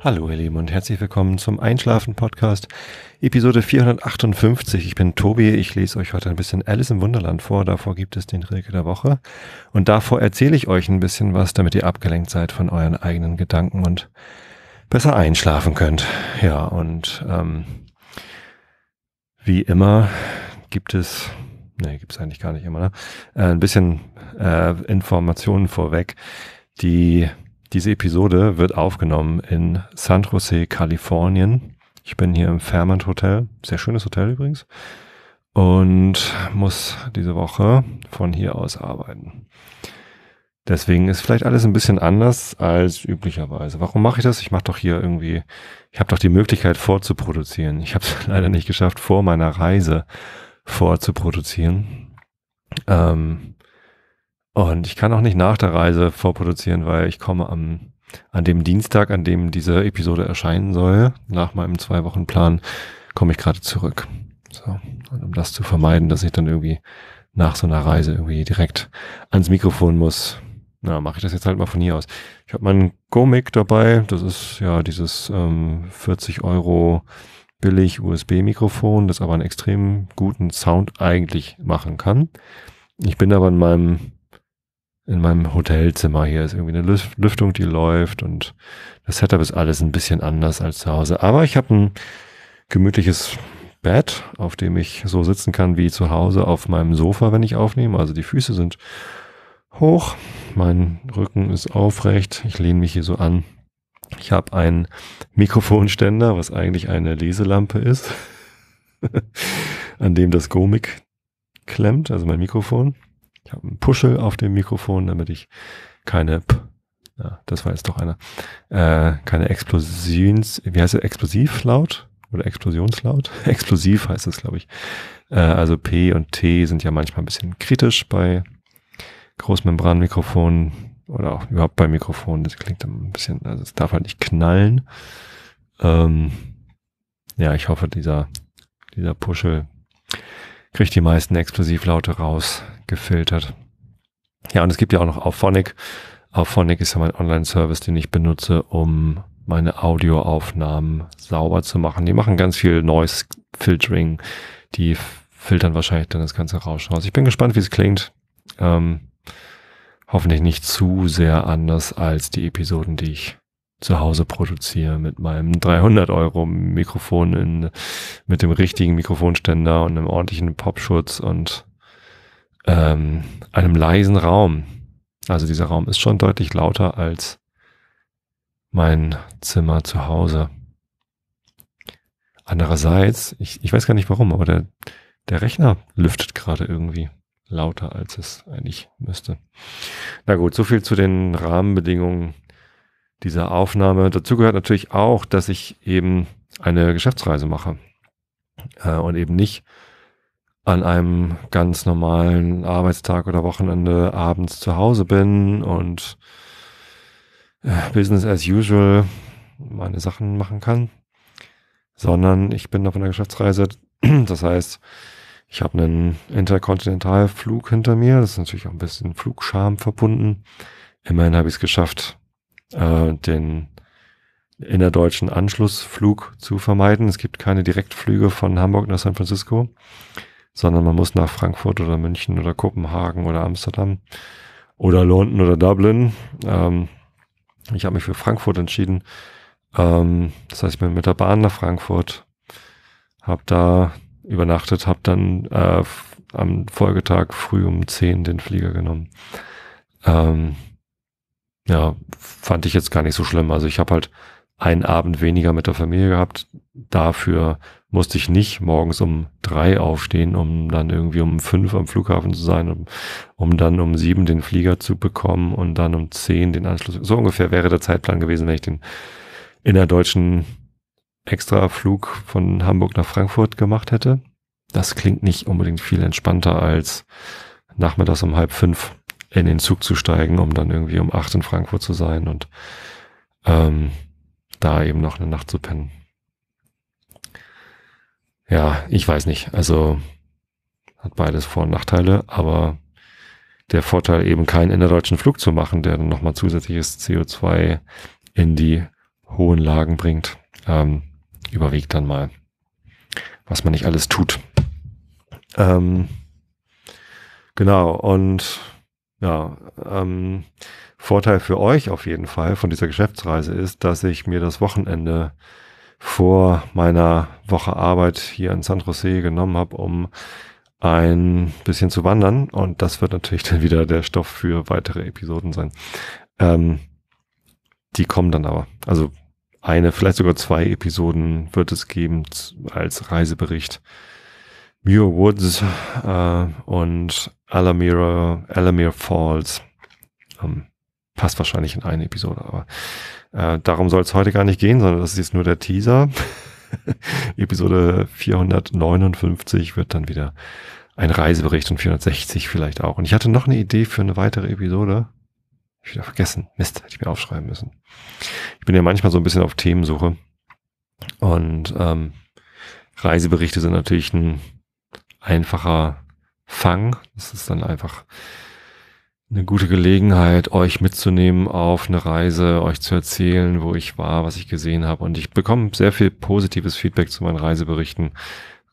Hallo ihr Lieben und herzlich willkommen zum Einschlafen Podcast, Episode 458. Ich bin Tobi, ich lese euch heute ein bisschen Alice im Wunderland vor, davor gibt es den Rilke der Woche und davor erzähle ich euch ein bisschen was, damit ihr abgelenkt seid von euren eigenen Gedanken und besser einschlafen könnt. Ja, und ähm, wie immer gibt es nee, gibt's eigentlich gar nicht immer, ne? Äh, ein bisschen äh, Informationen vorweg. Die, diese Episode wird aufgenommen in San Jose, Kalifornien. Ich bin hier im Fairmont Hotel, sehr schönes Hotel übrigens, und muss diese Woche von hier aus arbeiten. Deswegen ist vielleicht alles ein bisschen anders als üblicherweise. Warum mache ich das? Ich mache doch hier irgendwie, ich habe doch die Möglichkeit vorzuproduzieren. Ich habe es leider nicht geschafft, vor meiner Reise vor zu produzieren. Ähm, und ich kann auch nicht nach der Reise vorproduzieren, weil ich komme am, an dem Dienstag, an dem diese Episode erscheinen soll, nach meinem Zwei-Wochen-Plan, komme ich gerade zurück. So. Und um das zu vermeiden, dass ich dann irgendwie nach so einer Reise irgendwie direkt ans Mikrofon muss, na, mache ich das jetzt halt mal von hier aus. Ich habe meinen go dabei, das ist ja dieses ähm, 40 Euro billig USB-Mikrofon, das aber einen extrem guten Sound eigentlich machen kann. Ich bin aber in meinem in meinem Hotelzimmer hier ist irgendwie eine Lüftung, die läuft und das Setup ist alles ein bisschen anders als zu Hause. Aber ich habe ein gemütliches Bett, auf dem ich so sitzen kann wie zu Hause auf meinem Sofa, wenn ich aufnehme. Also die Füße sind hoch, mein Rücken ist aufrecht, ich lehne mich hier so an ich habe einen Mikrofonständer, was eigentlich eine Leselampe ist, an dem das Gomik klemmt, also mein Mikrofon. Ich habe einen Puschel auf dem Mikrofon, damit ich keine, P ja, das war jetzt doch einer, äh, keine Explosions, wie heißt es, Explosivlaut oder Explosionslaut? Explosiv heißt es, glaube ich. Äh, also P und T sind ja manchmal ein bisschen kritisch bei Großmembranmikrofonen, oder auch überhaupt bei Mikrofonen, das klingt ein bisschen, also es darf halt nicht knallen. Ähm, ja, ich hoffe, dieser, dieser Puschel kriegt die meisten Explosivlaute raus, gefiltert. Ja, und es gibt ja auch noch Auphonic. Auphonic ist ja mein Online-Service, den ich benutze, um meine Audioaufnahmen sauber zu machen. Die machen ganz viel Noise-Filtering. Die filtern wahrscheinlich dann das ganze Rauschen raus. Ich bin gespannt, wie es klingt. Ähm, hoffentlich nicht zu sehr anders als die Episoden, die ich zu Hause produziere mit meinem 300 Euro Mikrofon in, mit dem richtigen Mikrofonständer und einem ordentlichen Popschutz und ähm, einem leisen Raum. Also dieser Raum ist schon deutlich lauter als mein Zimmer zu Hause. Andererseits, ich, ich weiß gar nicht warum, aber der, der Rechner lüftet gerade irgendwie lauter, als es eigentlich müsste. Na gut, so viel zu den Rahmenbedingungen dieser Aufnahme. Dazu gehört natürlich auch, dass ich eben eine Geschäftsreise mache äh, und eben nicht an einem ganz normalen Arbeitstag oder Wochenende abends zu Hause bin und äh, Business as usual meine Sachen machen kann, sondern ich bin auf einer Geschäftsreise. Das heißt, ich habe einen Interkontinentalflug hinter mir. Das ist natürlich auch ein bisschen Flugscham verbunden. Immerhin habe ich es geschafft, äh, den innerdeutschen Anschlussflug zu vermeiden. Es gibt keine Direktflüge von Hamburg nach San Francisco, sondern man muss nach Frankfurt oder München oder Kopenhagen oder Amsterdam oder London oder Dublin. Ähm, ich habe mich für Frankfurt entschieden. Ähm, das heißt, ich bin mit der Bahn nach Frankfurt, habe da übernachtet, habe dann äh, am Folgetag früh um 10 den Flieger genommen. Ähm, ja, fand ich jetzt gar nicht so schlimm. Also ich habe halt einen Abend weniger mit der Familie gehabt. Dafür musste ich nicht morgens um drei aufstehen, um dann irgendwie um fünf am Flughafen zu sein, um, um dann um sieben den Flieger zu bekommen und dann um zehn den Anschluss. So ungefähr wäre der Zeitplan gewesen, wenn ich den innerdeutschen extra Flug von Hamburg nach Frankfurt gemacht hätte. Das klingt nicht unbedingt viel entspannter als nachmittags um halb fünf in den Zug zu steigen, um dann irgendwie um acht in Frankfurt zu sein und ähm, da eben noch eine Nacht zu pennen. Ja, ich weiß nicht. Also hat beides Vor- und Nachteile, aber der Vorteil eben keinen innerdeutschen Flug zu machen, der dann nochmal zusätzliches CO2 in die hohen Lagen bringt, ähm, überwiegt dann mal, was man nicht alles tut. Ähm, genau, und ja, ähm, Vorteil für euch auf jeden Fall von dieser Geschäftsreise ist, dass ich mir das Wochenende vor meiner Woche Arbeit hier in San Jose genommen habe, um ein bisschen zu wandern. Und das wird natürlich dann wieder der Stoff für weitere Episoden sein. Ähm, die kommen dann aber. Also eine, vielleicht sogar zwei Episoden wird es geben als Reisebericht. Muir Woods äh, und Alamira, Alamir Falls. Ähm, passt wahrscheinlich in eine Episode, aber äh, darum soll es heute gar nicht gehen, sondern das ist jetzt nur der Teaser. Episode 459 wird dann wieder ein Reisebericht und 460 vielleicht auch. Und ich hatte noch eine Idee für eine weitere Episode. Ich wieder vergessen. Mist, hätte ich mir aufschreiben müssen. Ich bin ja manchmal so ein bisschen auf Themensuche. Und ähm, Reiseberichte sind natürlich ein einfacher Fang. Das ist dann einfach eine gute Gelegenheit, euch mitzunehmen auf eine Reise, euch zu erzählen, wo ich war, was ich gesehen habe. Und ich bekomme sehr viel positives Feedback zu meinen Reiseberichten,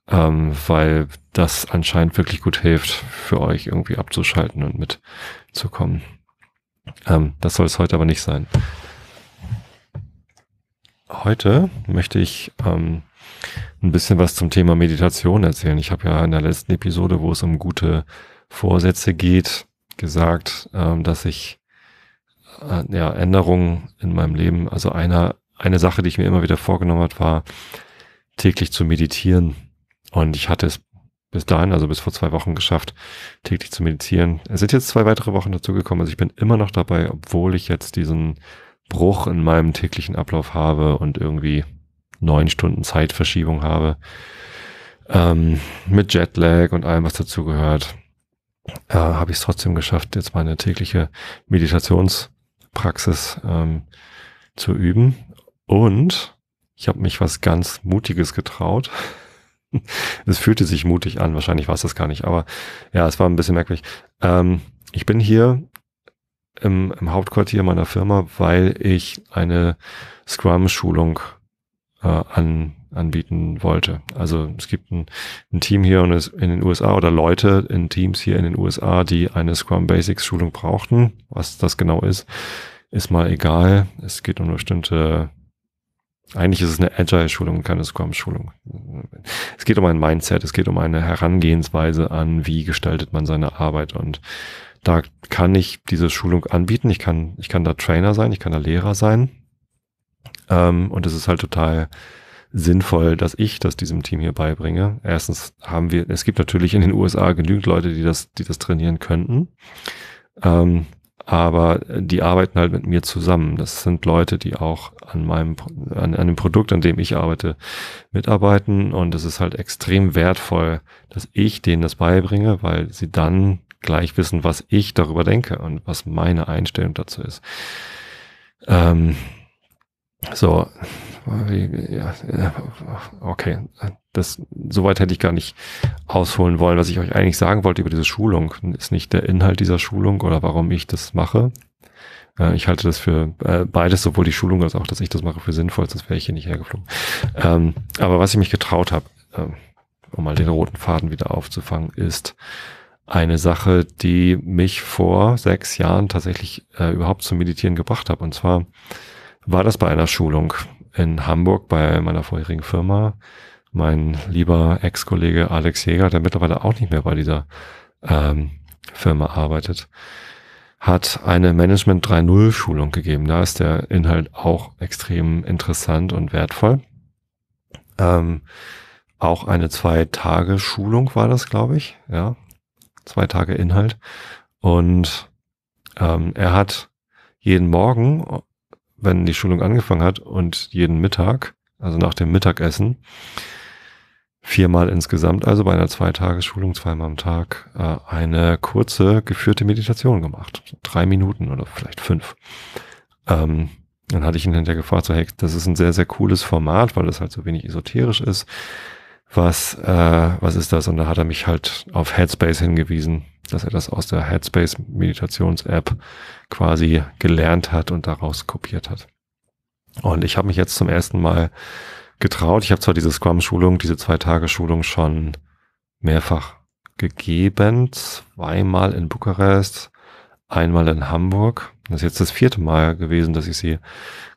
ähm, weil das anscheinend wirklich gut hilft, für euch irgendwie abzuschalten und mitzukommen. Ähm, das soll es heute aber nicht sein. Heute möchte ich ähm, ein bisschen was zum Thema Meditation erzählen. Ich habe ja in der letzten Episode, wo es um gute Vorsätze geht, gesagt, ähm, dass ich äh, ja, Änderungen in meinem Leben, also einer, eine Sache, die ich mir immer wieder vorgenommen habe, war täglich zu meditieren. Und ich hatte es bis dahin, also bis vor zwei Wochen geschafft, täglich zu meditieren. Es sind jetzt zwei weitere Wochen dazugekommen, also ich bin immer noch dabei, obwohl ich jetzt diesen Bruch in meinem täglichen Ablauf habe und irgendwie neun Stunden Zeitverschiebung habe. Ähm, mit Jetlag und allem, was dazugehört, äh, habe ich es trotzdem geschafft, jetzt meine tägliche Meditationspraxis ähm, zu üben. Und ich habe mich was ganz Mutiges getraut. Es fühlte sich mutig an, wahrscheinlich war es das gar nicht, aber ja, es war ein bisschen merkwürdig. Ähm, ich bin hier im, im, Hauptquartier meiner Firma, weil ich eine Scrum-Schulung äh, an, anbieten wollte. Also es gibt ein, ein Team hier in den USA oder Leute in Teams hier in den USA, die eine Scrum Basics-Schulung brauchten. Was das genau ist, ist mal egal. Es geht um bestimmte eigentlich ist es eine Agile-Schulung, keine Scrum-Schulung. Es geht um ein Mindset, es geht um eine Herangehensweise an, wie gestaltet man seine Arbeit und da kann ich diese Schulung anbieten. Ich kann, ich kann da Trainer sein, ich kann da Lehrer sein. Ähm, und es ist halt total sinnvoll, dass ich das diesem Team hier beibringe. Erstens haben wir, es gibt natürlich in den USA genügend Leute, die das, die das trainieren könnten. Ähm, aber äh, die arbeiten halt mit mir zusammen. Das sind Leute, die auch an meinem, an, an dem Produkt, an dem ich arbeite, mitarbeiten und es ist halt extrem wertvoll, dass ich denen das beibringe, weil sie dann gleich wissen, was ich darüber denke und was meine Einstellung dazu ist. Ähm, so, ja, okay, das soweit hätte ich gar nicht ausholen wollen. Was ich euch eigentlich sagen wollte über diese Schulung, ist nicht der Inhalt dieser Schulung oder warum ich das mache. Äh, ich halte das für äh, beides, sowohl die Schulung als auch, dass ich das mache, für sinnvoll, sonst wäre ich hier nicht hergeflogen. Ähm, aber was ich mich getraut habe, ähm, um mal den roten Faden wieder aufzufangen, ist eine Sache, die mich vor sechs Jahren tatsächlich äh, überhaupt zum Meditieren gebracht hat. Und zwar war das bei einer Schulung in Hamburg bei meiner vorherigen Firma. Mein lieber Ex-Kollege Alex Jäger, der mittlerweile auch nicht mehr bei dieser ähm, Firma arbeitet, hat eine Management 3.0 Schulung gegeben. Da ist der Inhalt auch extrem interessant und wertvoll. Ähm, auch eine Zwei-Tage-Schulung war das, glaube ich. Ja, zwei Tage Inhalt. Und ähm, er hat jeden Morgen wenn die Schulung angefangen hat und jeden Mittag, also nach dem Mittagessen, viermal insgesamt, also bei einer Zweitagesschulung, zweimal am Tag, äh, eine kurze geführte Meditation gemacht. Drei Minuten oder vielleicht fünf. Ähm, dann hatte ich ihn hinterher gefragt, so, hey, das ist ein sehr, sehr cooles Format, weil es halt so wenig esoterisch ist was, äh, was ist das? Und da hat er mich halt auf Headspace hingewiesen, dass er das aus der Headspace Meditations-App quasi gelernt hat und daraus kopiert hat. Und ich habe mich jetzt zum ersten Mal getraut. Ich habe zwar diese Scrum-Schulung, diese zwei Tage Schulung schon mehrfach gegeben, zweimal in Bukarest, einmal in Hamburg. Das ist jetzt das vierte Mal gewesen, dass ich sie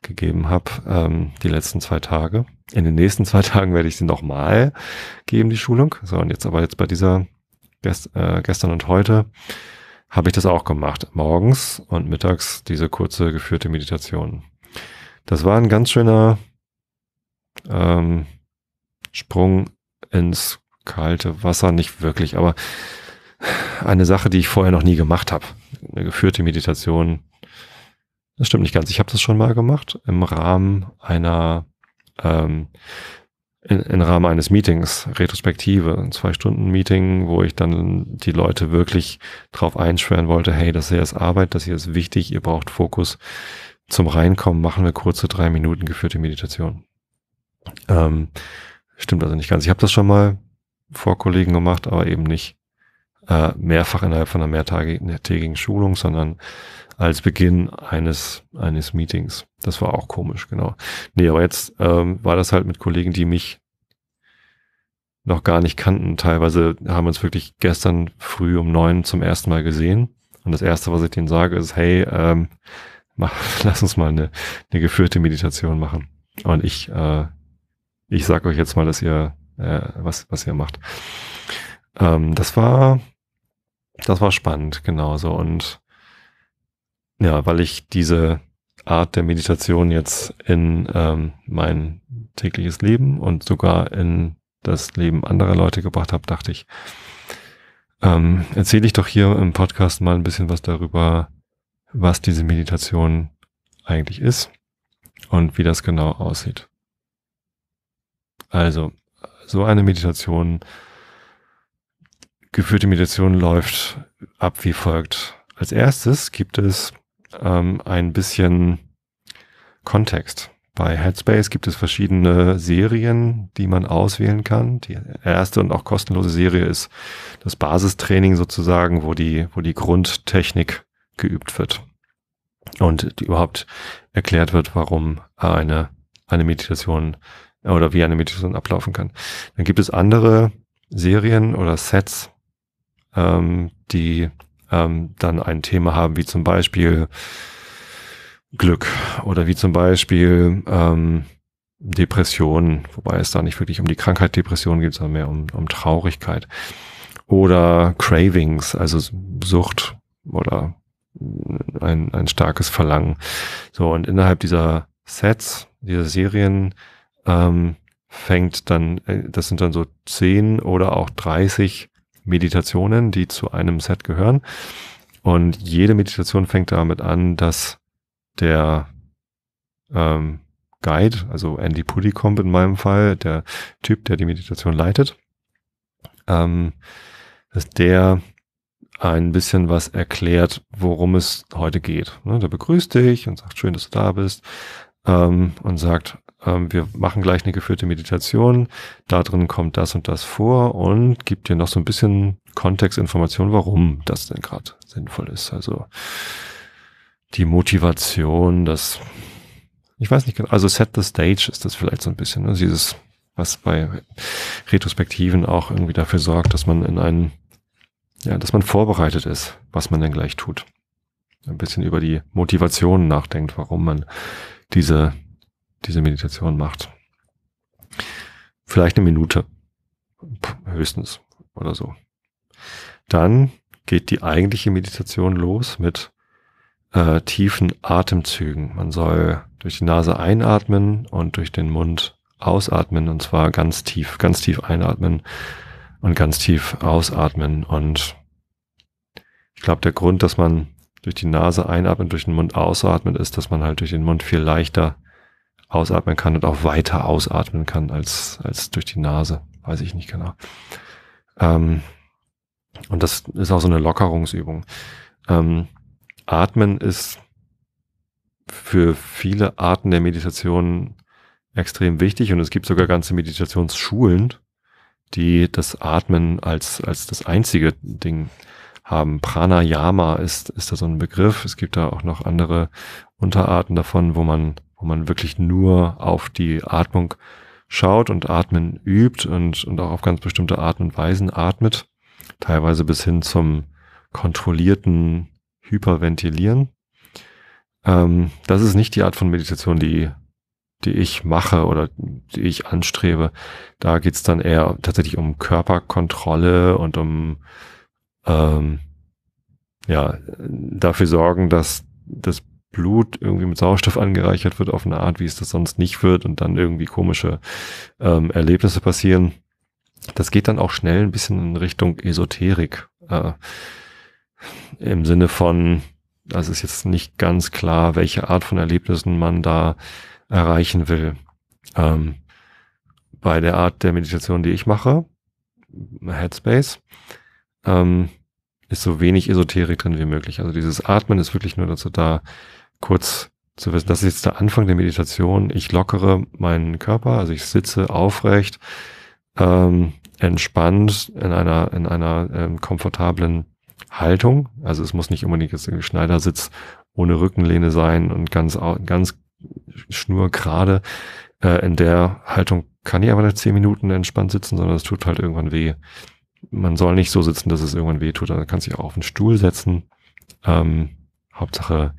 gegeben habe, ähm, die letzten zwei Tage in den nächsten zwei Tagen werde ich sie nochmal geben, die Schulung. So, und jetzt aber jetzt bei dieser gest, äh, gestern und heute habe ich das auch gemacht. Morgens und mittags diese kurze geführte Meditation. Das war ein ganz schöner ähm, Sprung ins kalte Wasser, nicht wirklich, aber eine Sache, die ich vorher noch nie gemacht habe. Eine geführte Meditation. Das stimmt nicht ganz. Ich habe das schon mal gemacht im Rahmen einer ähm, in, in Rahmen eines Meetings, Retrospektive, ein Zwei-Stunden-Meeting, wo ich dann die Leute wirklich drauf einschweren wollte, hey, das hier ist Arbeit, das hier ist wichtig, ihr braucht Fokus. Zum Reinkommen machen wir kurze drei Minuten geführte Meditation. Ähm, stimmt also nicht ganz. Ich habe das schon mal vor Kollegen gemacht, aber eben nicht äh, mehrfach innerhalb von einer mehrtägigen Schulung, sondern als Beginn eines, eines Meetings. Das war auch komisch, genau. Nee, aber jetzt ähm, war das halt mit Kollegen, die mich noch gar nicht kannten. Teilweise haben wir uns wirklich gestern früh um neun zum ersten Mal gesehen. Und das erste, was ich denen sage, ist, hey, ähm, mach, lass uns mal eine, eine geführte Meditation machen. Und ich, äh, ich sag euch jetzt mal, dass ihr, äh, was, was ihr macht. Ähm, das war, das war spannend, genauso. Und ja, weil ich diese Art der Meditation jetzt in ähm, mein tägliches Leben und sogar in das Leben anderer Leute gebracht habe, dachte ich, ähm, erzähle ich doch hier im Podcast mal ein bisschen was darüber, was diese Meditation eigentlich ist und wie das genau aussieht. Also, so eine Meditation, geführte Meditation läuft ab wie folgt. Als erstes gibt es ähm, ein bisschen Kontext. Bei Headspace gibt es verschiedene Serien, die man auswählen kann. Die erste und auch kostenlose Serie ist das Basistraining sozusagen, wo die, wo die Grundtechnik geübt wird und überhaupt erklärt wird, warum eine, eine Meditation oder wie eine Meditation ablaufen kann. Dann gibt es andere Serien oder Sets, ähm, die ähm, dann ein Thema haben, wie zum Beispiel Glück oder wie zum Beispiel ähm, Depressionen, wobei es da nicht wirklich um die Krankheit Depression geht, sondern mehr um, um Traurigkeit. Oder Cravings, also Sucht oder ein, ein starkes Verlangen. So, und innerhalb dieser Sets, dieser Serien, ähm, fängt dann, äh, das sind dann so zehn oder auch 30 Meditationen, die zu einem Set gehören. Und jede Meditation fängt damit an, dass der ähm, Guide, also Andy Pudikomp in meinem Fall, der Typ, der die Meditation leitet, ähm, dass der ein bisschen was erklärt, worum es heute geht. Ne, der begrüßt dich und sagt, schön, dass du da bist ähm, und sagt, ähm, wir machen gleich eine geführte Meditation, da drin kommt das und das vor und gibt dir noch so ein bisschen Kontextinformation, warum das denn gerade sinnvoll ist. Also die Motivation, das, ich weiß nicht genau, also set the stage ist das vielleicht so ein bisschen, ne? Also dieses, was bei Retrospektiven auch irgendwie dafür sorgt, dass man in einen, ja, dass man vorbereitet ist, was man denn gleich tut. Ein bisschen über die Motivation nachdenkt, warum man diese diese Meditation macht. Vielleicht eine Minute, höchstens oder so. Dann geht die eigentliche Meditation los mit äh, tiefen Atemzügen. Man soll durch die Nase einatmen und durch den Mund ausatmen und zwar ganz tief, ganz tief einatmen und ganz tief ausatmen. Und ich glaube, der Grund, dass man durch die Nase einatmet, durch den Mund ausatmet, ist, dass man halt durch den Mund viel leichter ausatmen kann und auch weiter ausatmen kann als, als durch die Nase. Weiß ich nicht genau. Ähm, und das ist auch so eine Lockerungsübung. Ähm, Atmen ist für viele Arten der Meditation extrem wichtig und es gibt sogar ganze Meditationsschulen, die das Atmen als, als das einzige Ding haben. Pranayama ist, ist da so ein Begriff. Es gibt da auch noch andere Unterarten davon, wo man wo man wirklich nur auf die Atmung schaut und Atmen übt und, und auch auf ganz bestimmte Arten und Weisen atmet, teilweise bis hin zum kontrollierten Hyperventilieren. Ähm, das ist nicht die Art von Meditation, die, die ich mache oder die ich anstrebe. Da geht's dann eher tatsächlich um Körperkontrolle und um ähm, ja, dafür sorgen, dass das Blut irgendwie mit Sauerstoff angereichert wird auf eine Art, wie es das sonst nicht wird und dann irgendwie komische ähm, Erlebnisse passieren. Das geht dann auch schnell ein bisschen in Richtung Esoterik. Äh, Im Sinne von, das ist jetzt nicht ganz klar, welche Art von Erlebnissen man da erreichen will. Ähm, bei der Art der Meditation, die ich mache, Headspace, ähm, ist so wenig Esoterik drin wie möglich. Also dieses Atmen ist wirklich nur dazu da, kurz zu wissen, das ist jetzt der Anfang der Meditation. Ich lockere meinen Körper, also ich sitze aufrecht, ähm, entspannt in einer, in einer ähm, komfortablen Haltung. Also es muss nicht unbedingt jetzt ein Schneidersitz ohne Rückenlehne sein und ganz, ganz schnurgerade. Äh, in der Haltung kann ich aber nicht zehn Minuten entspannt sitzen, sondern es tut halt irgendwann weh. Man soll nicht so sitzen, dass es irgendwann weh tut. Also man kann sich auch auf den Stuhl setzen. Ähm, Hauptsache,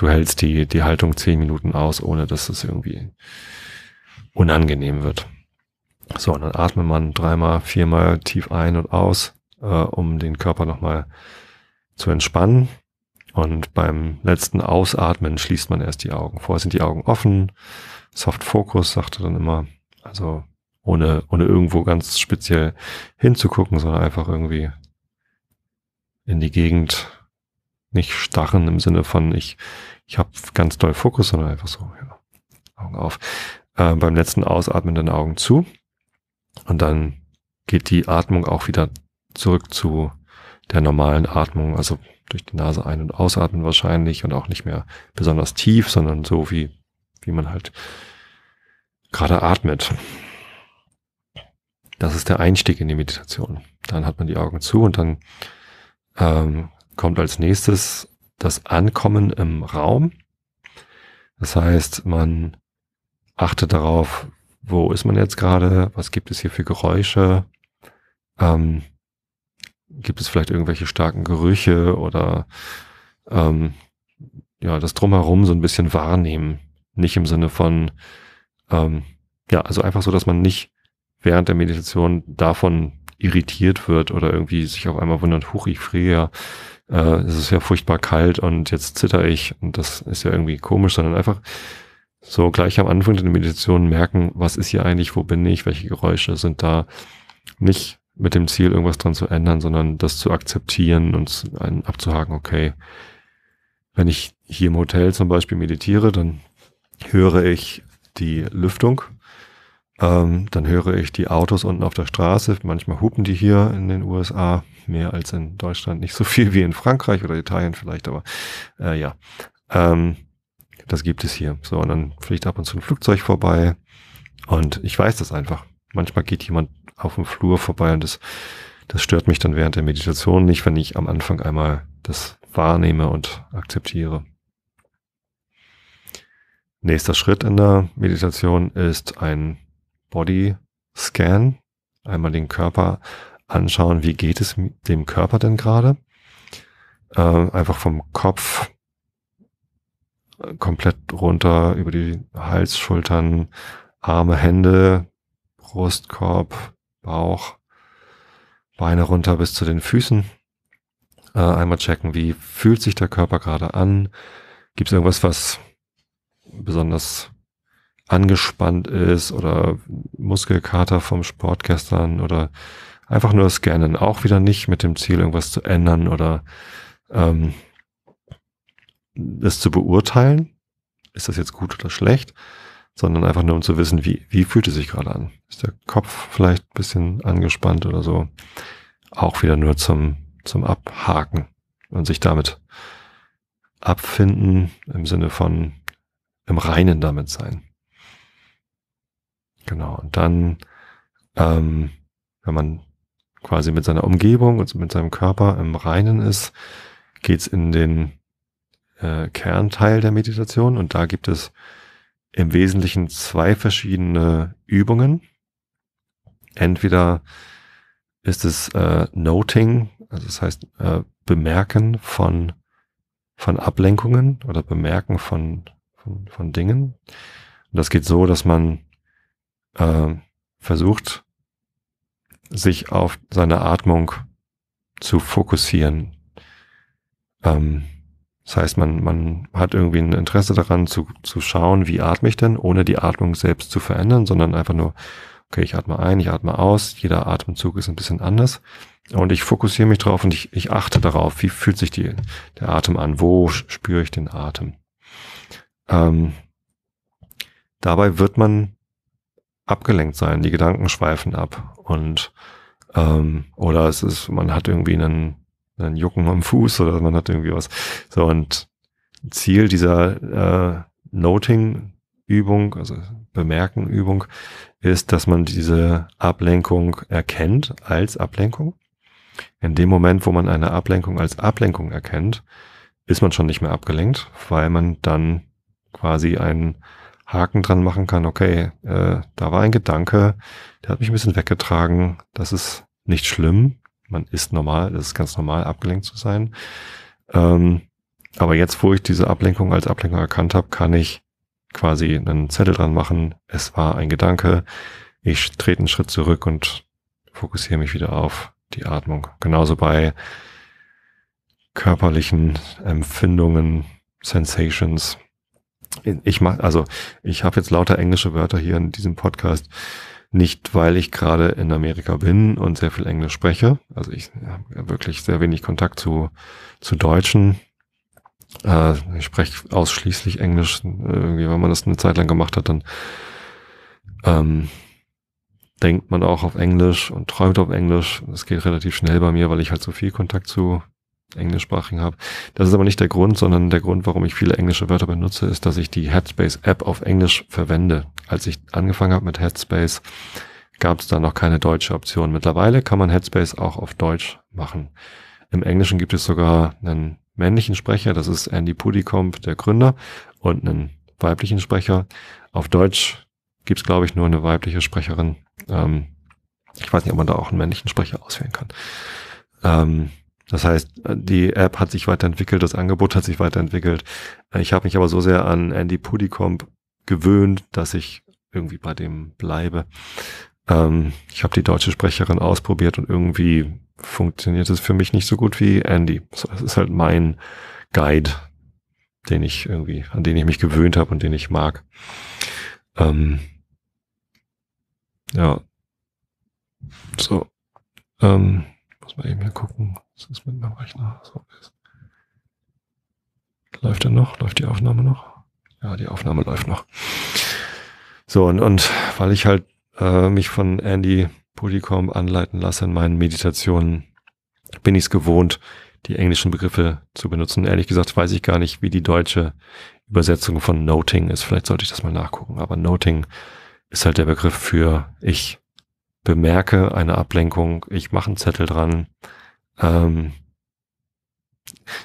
du hältst die, die Haltung zehn Minuten aus, ohne dass es irgendwie unangenehm wird. So, und dann atmet man dreimal, viermal tief ein und aus, äh, um den Körper nochmal zu entspannen. Und beim letzten Ausatmen schließt man erst die Augen. Vorher sind die Augen offen. Soft Focus, sagt er dann immer. Also ohne, ohne irgendwo ganz speziell hinzugucken, sondern einfach irgendwie in die Gegend nicht starren im Sinne von ich ich habe ganz doll Fokus, sondern einfach so, ja, Augen auf. Äh, beim letzten Ausatmen dann Augen zu. Und dann geht die Atmung auch wieder zurück zu der normalen Atmung, also durch die Nase ein- und ausatmen wahrscheinlich und auch nicht mehr besonders tief, sondern so wie, wie man halt gerade atmet. Das ist der Einstieg in die Meditation. Dann hat man die Augen zu und dann ähm, kommt als nächstes das Ankommen im Raum. Das heißt, man achtet darauf, wo ist man jetzt gerade, was gibt es hier für Geräusche, ähm, gibt es vielleicht irgendwelche starken Gerüche oder ähm, ja, das drumherum so ein bisschen wahrnehmen. Nicht im Sinne von, ähm, ja, also einfach so, dass man nicht während der Meditation davon irritiert wird oder irgendwie sich auf einmal wundert, huch, ich friere ja äh, es ist ja furchtbar kalt und jetzt zitter ich und das ist ja irgendwie komisch, sondern einfach so gleich am Anfang der Meditation merken, was ist hier eigentlich, wo bin ich, welche Geräusche sind da, nicht mit dem Ziel, irgendwas dran zu ändern, sondern das zu akzeptieren und einen abzuhaken, okay, wenn ich hier im Hotel zum Beispiel meditiere, dann höre ich die Lüftung, ähm, dann höre ich die Autos unten auf der Straße, manchmal hupen die hier in den USA, mehr als in Deutschland, nicht so viel wie in Frankreich oder Italien vielleicht, aber äh, ja. Ähm, das gibt es hier. So, und dann fliegt ab und zu ein Flugzeug vorbei. Und ich weiß das einfach. Manchmal geht jemand auf dem Flur vorbei und das, das stört mich dann während der Meditation nicht, wenn ich am Anfang einmal das wahrnehme und akzeptiere. Nächster Schritt in der Meditation ist ein Body Scan. Einmal den Körper anschauen, wie geht es dem Körper denn gerade. Äh, einfach vom Kopf äh, komplett runter über die Hals, Schultern, Arme, Hände, Brustkorb, Bauch, Beine runter bis zu den Füßen. Äh, einmal checken, wie fühlt sich der Körper gerade an? Gibt es irgendwas, was besonders angespannt ist oder Muskelkater vom Sport gestern oder Einfach nur scannen, auch wieder nicht mit dem Ziel, irgendwas zu ändern oder ähm, das zu beurteilen, ist das jetzt gut oder schlecht, sondern einfach nur um zu wissen, wie, wie fühlt es sich gerade an. Ist der Kopf vielleicht ein bisschen angespannt oder so? Auch wieder nur zum, zum Abhaken und sich damit abfinden im Sinne von im Reinen damit sein. Genau, und dann, ähm, wenn man quasi mit seiner Umgebung und mit seinem Körper im Reinen ist, geht's in den äh, Kernteil der Meditation und da gibt es im Wesentlichen zwei verschiedene Übungen. Entweder ist es äh, Noting, also das heißt äh, Bemerken von, von Ablenkungen oder Bemerken von, von, von Dingen. Und das geht so, dass man äh, versucht, sich auf seine Atmung zu fokussieren. Ähm, das heißt, man, man hat irgendwie ein Interesse daran zu, zu schauen, wie atme ich denn, ohne die Atmung selbst zu verändern, sondern einfach nur, okay, ich atme ein, ich atme aus, jeder Atemzug ist ein bisschen anders. Und ich fokussiere mich drauf und ich, ich achte darauf, wie fühlt sich die, der Atem an, wo spüre ich den Atem. Ähm, dabei wird man abgelenkt sein, die Gedanken schweifen ab und ähm, oder es ist, man hat irgendwie einen, einen Jucken am Fuß oder man hat irgendwie was. So und Ziel dieser äh, Noting-Übung, also Bemerken-Übung, ist, dass man diese Ablenkung erkennt als Ablenkung. In dem Moment, wo man eine Ablenkung als Ablenkung erkennt, ist man schon nicht mehr abgelenkt, weil man dann quasi einen Haken dran machen kann, okay, äh, da war ein Gedanke, der hat mich ein bisschen weggetragen, das ist nicht schlimm, man ist normal, das ist ganz normal, abgelenkt zu sein. Ähm, aber jetzt, wo ich diese Ablenkung als Ablenkung erkannt habe, kann ich quasi einen Zettel dran machen, es war ein Gedanke, ich trete einen Schritt zurück und fokussiere mich wieder auf die Atmung. Genauso bei körperlichen Empfindungen, Sensations, ich mach, also ich habe jetzt lauter englische Wörter hier in diesem Podcast. Nicht, weil ich gerade in Amerika bin und sehr viel Englisch spreche. Also ich habe wirklich sehr wenig Kontakt zu, zu Deutschen. Äh, ich spreche ausschließlich Englisch. Irgendwie, wenn man das eine Zeit lang gemacht hat, dann ähm, denkt man auch auf Englisch und träumt auf Englisch. Das geht relativ schnell bei mir, weil ich halt so viel Kontakt zu englischsprachigen habe. Das ist aber nicht der Grund, sondern der Grund, warum ich viele englische Wörter benutze, ist, dass ich die Headspace-App auf Englisch verwende. Als ich angefangen habe mit Headspace, gab es da noch keine deutsche Option. Mittlerweile kann man Headspace auch auf Deutsch machen. Im Englischen gibt es sogar einen männlichen Sprecher, das ist Andy Pudikomp, der Gründer, und einen weiblichen Sprecher. Auf Deutsch gibt es, glaube ich, nur eine weibliche Sprecherin. Ähm, ich weiß nicht, ob man da auch einen männlichen Sprecher auswählen kann. Ähm, das heißt, äh, die App hat sich weiterentwickelt, das Angebot hat sich weiterentwickelt. Äh, ich habe mich aber so sehr an Andy Pudicomp gewöhnt, dass ich irgendwie bei dem bleibe. Ähm, ich habe die deutsche Sprecherin ausprobiert und irgendwie funktioniert es für mich nicht so gut wie Andy. Das ist halt mein Guide, den ich irgendwie, an den ich mich gewöhnt habe und den ich mag. Ähm, ja. So. Ähm, muss mal eben hier gucken, was ist mit meinem Rechner. So ist. Läuft er noch? Läuft die Aufnahme noch? Ja, die Aufnahme läuft noch. So, und, und weil ich halt äh, mich von Andy Pudicom anleiten lasse in meinen Meditationen, bin ich es gewohnt, die englischen Begriffe zu benutzen. Ehrlich gesagt weiß ich gar nicht, wie die deutsche Übersetzung von Noting ist. Vielleicht sollte ich das mal nachgucken. Aber Noting ist halt der Begriff für ich bemerke eine Ablenkung, ich mache einen Zettel dran. Ähm,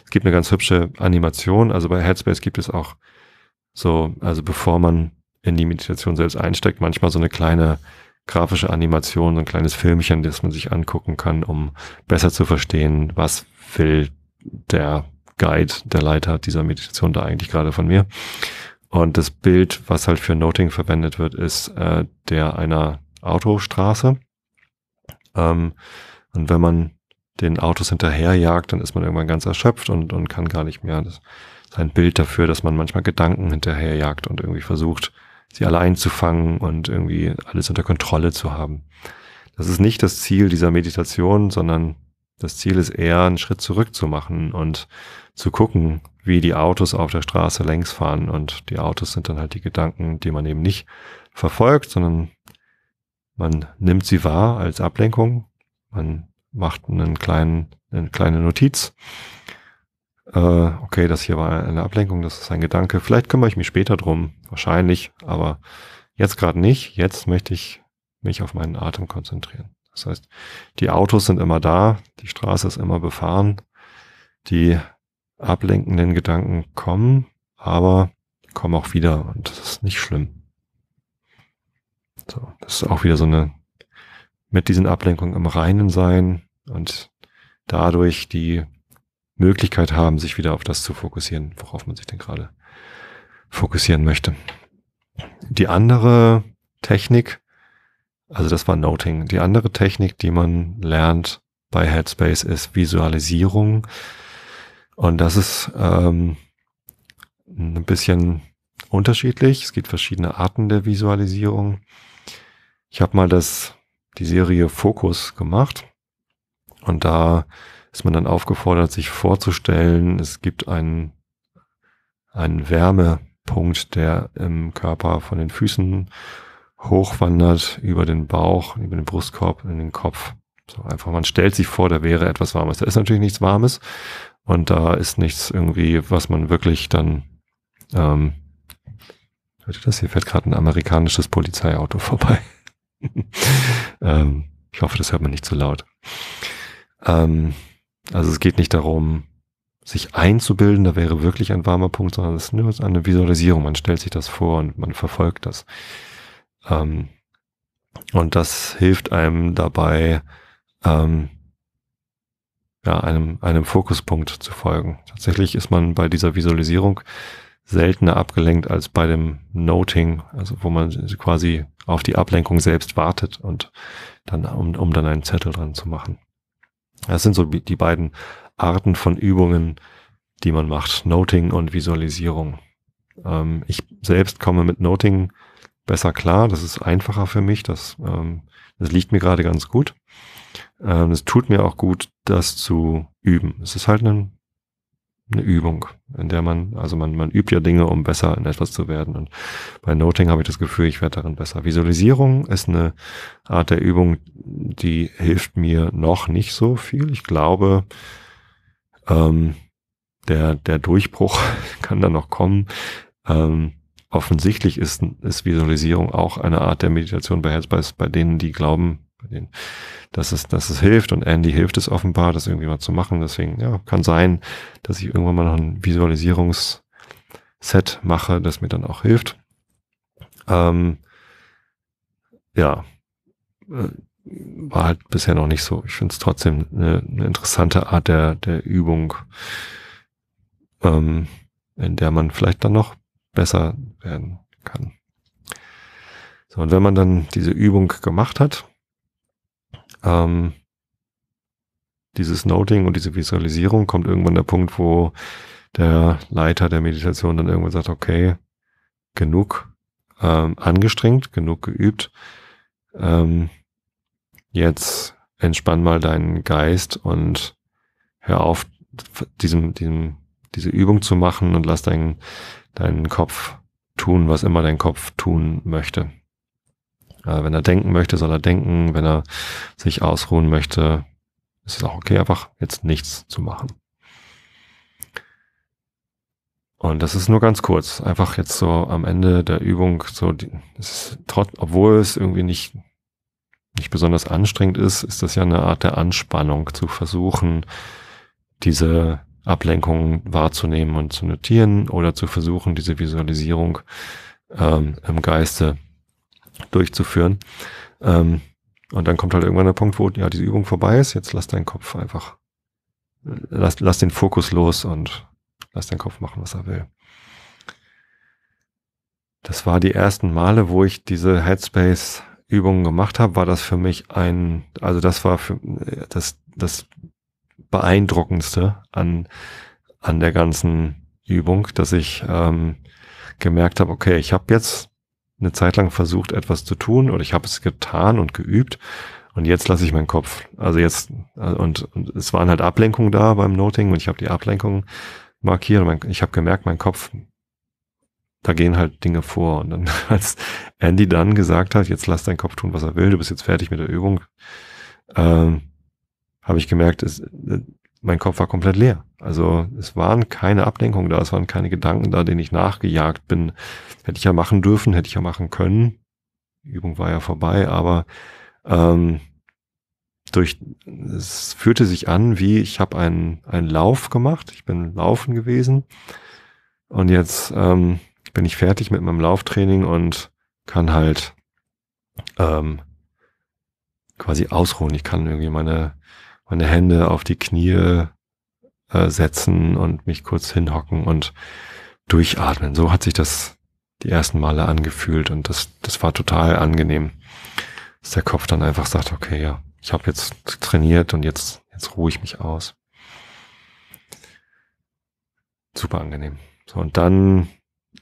es gibt eine ganz hübsche Animation, also bei Headspace gibt es auch so, also bevor man in die Meditation selbst einsteckt, manchmal so eine kleine grafische Animation, so ein kleines Filmchen, das man sich angucken kann, um besser zu verstehen, was will der Guide, der Leiter dieser Meditation da eigentlich gerade von mir. Und das Bild, was halt für Noting verwendet wird, ist äh, der einer Autostraße. Ähm, und wenn man den Autos hinterherjagt, dann ist man irgendwann ganz erschöpft und, und kann gar nicht mehr. Das ist ein Bild dafür, dass man manchmal Gedanken hinterherjagt und irgendwie versucht, sie allein zu fangen und irgendwie alles unter Kontrolle zu haben. Das ist nicht das Ziel dieser Meditation, sondern das Ziel ist eher, einen Schritt zurück zu machen und zu gucken, wie die Autos auf der Straße längs fahren. Und die Autos sind dann halt die Gedanken, die man eben nicht verfolgt, sondern man nimmt sie wahr als Ablenkung. Man macht einen kleinen, eine kleine Notiz. Äh, okay, das hier war eine Ablenkung, das ist ein Gedanke. Vielleicht kümmere ich mich später drum, wahrscheinlich, aber jetzt gerade nicht. Jetzt möchte ich mich auf meinen Atem konzentrieren. Das heißt, die Autos sind immer da, die Straße ist immer befahren, die ablenkenden Gedanken kommen, aber kommen auch wieder und das ist nicht schlimm. So, das ist auch wieder so eine, mit diesen Ablenkungen im Reinen sein und dadurch die Möglichkeit haben, sich wieder auf das zu fokussieren, worauf man sich denn gerade fokussieren möchte. Die andere Technik, also das war Noting, die andere Technik, die man lernt bei Headspace ist Visualisierung. Und das ist ähm, ein bisschen unterschiedlich. Es gibt verschiedene Arten der Visualisierung. Ich habe mal das, die Serie Fokus gemacht und da ist man dann aufgefordert, sich vorzustellen, es gibt einen, einen Wärmepunkt, der im Körper von den Füßen hochwandert über den Bauch, über den Brustkorb, in den Kopf. So einfach, man stellt sich vor, da wäre etwas Warmes. Da ist natürlich nichts Warmes und da ist nichts irgendwie, was man wirklich dann, ähm, hört das? Hier fährt gerade ein amerikanisches Polizeiauto vorbei. ähm, ich hoffe, das hört man nicht zu laut. Ähm, also es geht nicht darum, sich einzubilden, da wäre wirklich ein warmer Punkt, sondern es ist nur eine Visualisierung. Man stellt sich das vor und man verfolgt das. Ähm, und das hilft einem dabei, ähm, ja, einem, einem Fokuspunkt zu folgen. Tatsächlich ist man bei dieser Visualisierung seltener abgelenkt als bei dem Noting, also wo man quasi auf die Ablenkung selbst wartet und dann, um, um dann einen Zettel dran zu machen. Das sind so die beiden Arten von Übungen, die man macht. Noting und Visualisierung. Ähm, ich selbst komme mit Noting besser klar. Das ist einfacher für mich. Das, ähm, das liegt mir gerade ganz gut. Es ähm, tut mir auch gut, das zu üben. Es ist halt ein eine Übung, in der man, also man, man übt ja Dinge, um besser in etwas zu werden. Und bei Noting habe ich das Gefühl, ich werde darin besser. Visualisierung ist eine Art der Übung, die hilft mir noch nicht so viel. Ich glaube, ähm, der, der Durchbruch kann da noch kommen. Ähm, offensichtlich ist, ist Visualisierung auch eine Art der Meditation bei, bei, bei denen, die glauben, bei denen, dass es, dass es hilft und Andy hilft es offenbar, das irgendwie mal zu machen. Deswegen, ja, kann sein, dass ich irgendwann mal noch ein Visualisierungsset mache, das mir dann auch hilft. Ähm, ja, äh, war halt bisher noch nicht so. Ich finde es trotzdem eine, eine, interessante Art der, der Übung, ähm, in der man vielleicht dann noch besser werden kann. So, und wenn man dann diese Übung gemacht hat, ähm, dieses Noting und diese Visualisierung kommt irgendwann der Punkt, wo der Leiter der Meditation dann irgendwann sagt, okay, genug ähm, angestrengt, genug geübt. Ähm, jetzt entspann mal deinen Geist und hör auf, diesem, diesem, diese Übung zu machen und lass deinen, deinen Kopf tun, was immer dein Kopf tun möchte. Äh, wenn er denken möchte, soll er denken. Wenn er sich ausruhen möchte, ist es auch okay, einfach jetzt nichts zu machen. Und das ist nur ganz kurz. Einfach jetzt so am Ende der Übung, so, die, es trotz, obwohl es irgendwie nicht, nicht besonders anstrengend ist, ist das ja eine Art der Anspannung, zu versuchen, diese Ablenkung wahrzunehmen und zu notieren oder zu versuchen, diese Visualisierung ähm, im Geiste durchzuführen. Ähm, und dann kommt halt irgendwann der Punkt, wo ja diese Übung vorbei ist. Jetzt lass deinen Kopf einfach, lass, lass den Fokus los und lass deinen Kopf machen, was er will. Das war die ersten Male, wo ich diese Headspace-Übungen gemacht habe, war das für mich ein, also das war für, das, das beeindruckendste an, an der ganzen Übung, dass ich ähm, gemerkt habe, okay, ich habe jetzt eine Zeit lang versucht, etwas zu tun oder ich habe es getan und geübt und jetzt lasse ich meinen Kopf. Also jetzt, äh, und, und es waren halt Ablenkungen da beim Noting und ich habe die Ablenkungen markiert. Mein, ich habe gemerkt, mein Kopf, da gehen halt Dinge vor. Und dann, als Andy dann gesagt hat, jetzt lass deinen Kopf tun, was er will, du bist jetzt fertig mit der Übung, ähm, habe ich gemerkt, es, äh, mein Kopf war komplett leer. Also es waren keine Ablenkungen da, es waren keine Gedanken da, denen ich nachgejagt bin. Hätte ich ja machen dürfen, hätte ich ja machen können. Die Übung war ja vorbei, aber ähm, durch es fühlte sich an, wie ich habe einen, einen Lauf gemacht. Ich bin laufen gewesen und jetzt ähm, bin ich fertig mit meinem Lauftraining und kann halt ähm, quasi ausruhen. Ich kann irgendwie meine meine Hände auf die Knie äh, setzen und mich kurz hinhocken und durchatmen. So hat sich das die ersten Male angefühlt und das, das war total angenehm, dass der Kopf dann einfach sagt, okay, ja, ich habe jetzt trainiert und jetzt, jetzt ruhe ich mich aus. Super angenehm. So, und dann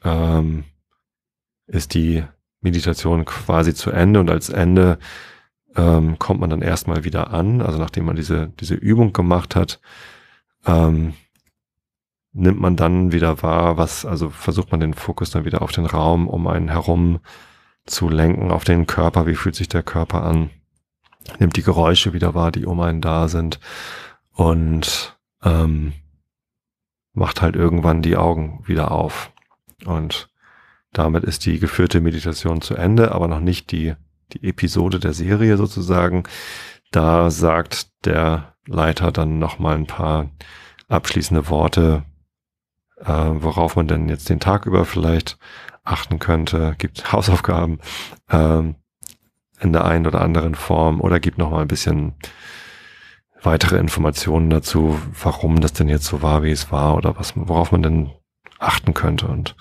ähm, ist die Meditation quasi zu Ende und als Ende ähm, kommt man dann erstmal wieder an. Also nachdem man diese, diese Übung gemacht hat, ähm, nimmt man dann wieder wahr, was, also versucht man den Fokus dann wieder auf den Raum um einen herum zu lenken, auf den Körper, wie fühlt sich der Körper an, nimmt die Geräusche wieder wahr, die um einen da sind und ähm, macht halt irgendwann die Augen wieder auf. Und damit ist die geführte Meditation zu Ende, aber noch nicht die, die Episode der Serie sozusagen. Da sagt der Leiter dann nochmal ein paar abschließende Worte, äh, worauf man denn jetzt den Tag über vielleicht achten könnte, gibt Hausaufgaben ähm, in der einen oder anderen Form oder gibt nochmal ein bisschen weitere Informationen dazu, warum das denn jetzt so war, wie es war oder was, worauf man denn achten könnte und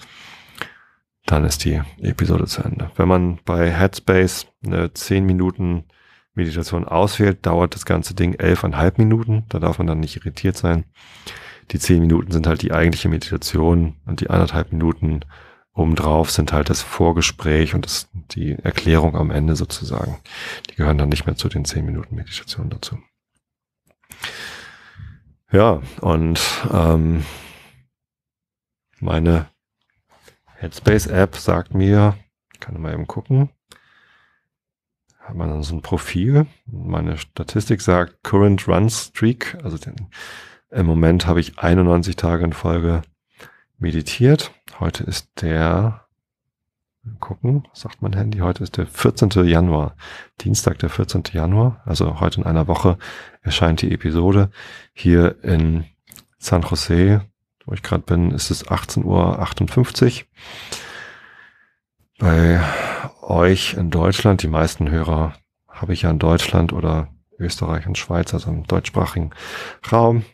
dann ist die Episode zu Ende. Wenn man bei Headspace eine 10 Minuten Meditation auswählt, dauert das ganze Ding elfeinhalb Minuten. Da darf man dann nicht irritiert sein. Die zehn Minuten sind halt die eigentliche Meditation und die anderthalb Minuten obendrauf sind halt das Vorgespräch und das, die Erklärung am Ende sozusagen. Die gehören dann nicht mehr zu den zehn Minuten Meditation dazu. Ja, und ähm, meine Headspace-App sagt mir, kann mal eben gucken, hat man dann so ein Profil. Meine Statistik sagt Current Run Streak. Also den, im Moment habe ich 91 Tage in Folge meditiert. Heute ist der, gucken, sagt mein Handy, heute ist der 14. Januar, Dienstag, der 14. Januar. Also heute in einer Woche erscheint die Episode. Hier in San Jose, wo ich gerade bin, ist es 18.58 Uhr. Bei euch in Deutschland, die meisten Hörer habe ich ja in Deutschland oder Österreich und Schweiz, also im deutschsprachigen Raum,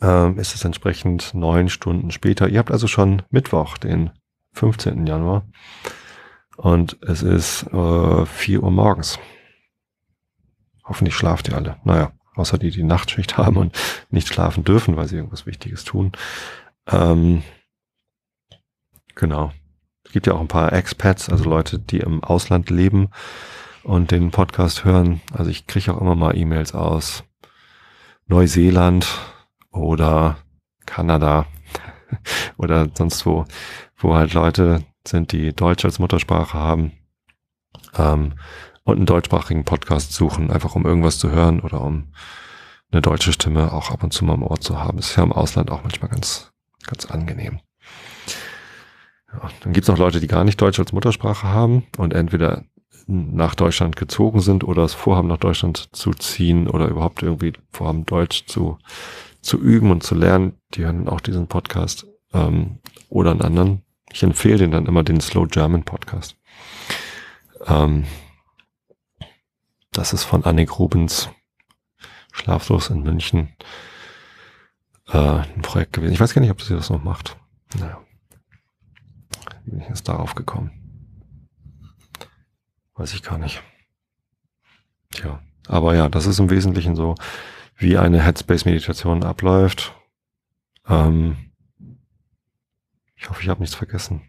ähm, ist es entsprechend neun Stunden später. Ihr habt also schon Mittwoch, den 15. Januar. Und es ist äh, Uhr morgens. Hoffentlich schlaft ihr alle. Naja, außer die, die Nachtschicht haben und nicht schlafen dürfen, weil sie irgendwas Wichtiges tun. Ähm, genau. Es gibt ja auch ein paar Expats, also Leute, die im Ausland leben und den Podcast hören. Also ich kriege auch immer mal E-Mails aus Neuseeland oder Kanada oder sonst wo, wo halt Leute sind, die Deutsch als Muttersprache haben ähm, und einen deutschsprachigen Podcast suchen, einfach um irgendwas zu hören oder um eine deutsche Stimme auch ab und zu mal im Ort zu haben. Das ist ja im Ausland auch manchmal ganz, ganz angenehm. Dann gibt es noch Leute, die gar nicht Deutsch als Muttersprache haben und entweder nach Deutschland gezogen sind oder es vorhaben, nach Deutschland zu ziehen oder überhaupt irgendwie vorhaben, Deutsch zu, zu üben und zu lernen. Die hören auch diesen Podcast ähm, oder einen anderen. Ich empfehle denen dann immer den Slow German Podcast. Ähm, das ist von Annik Rubens, Schlaflos in München, äh, ein Projekt gewesen. Ich weiß gar nicht, ob sie das noch macht. Naja. Bin ich erst darauf gekommen? Weiß ich gar nicht. Tja, aber ja, das ist im Wesentlichen so, wie eine Headspace-Meditation abläuft. Ähm, ich hoffe, ich habe nichts vergessen.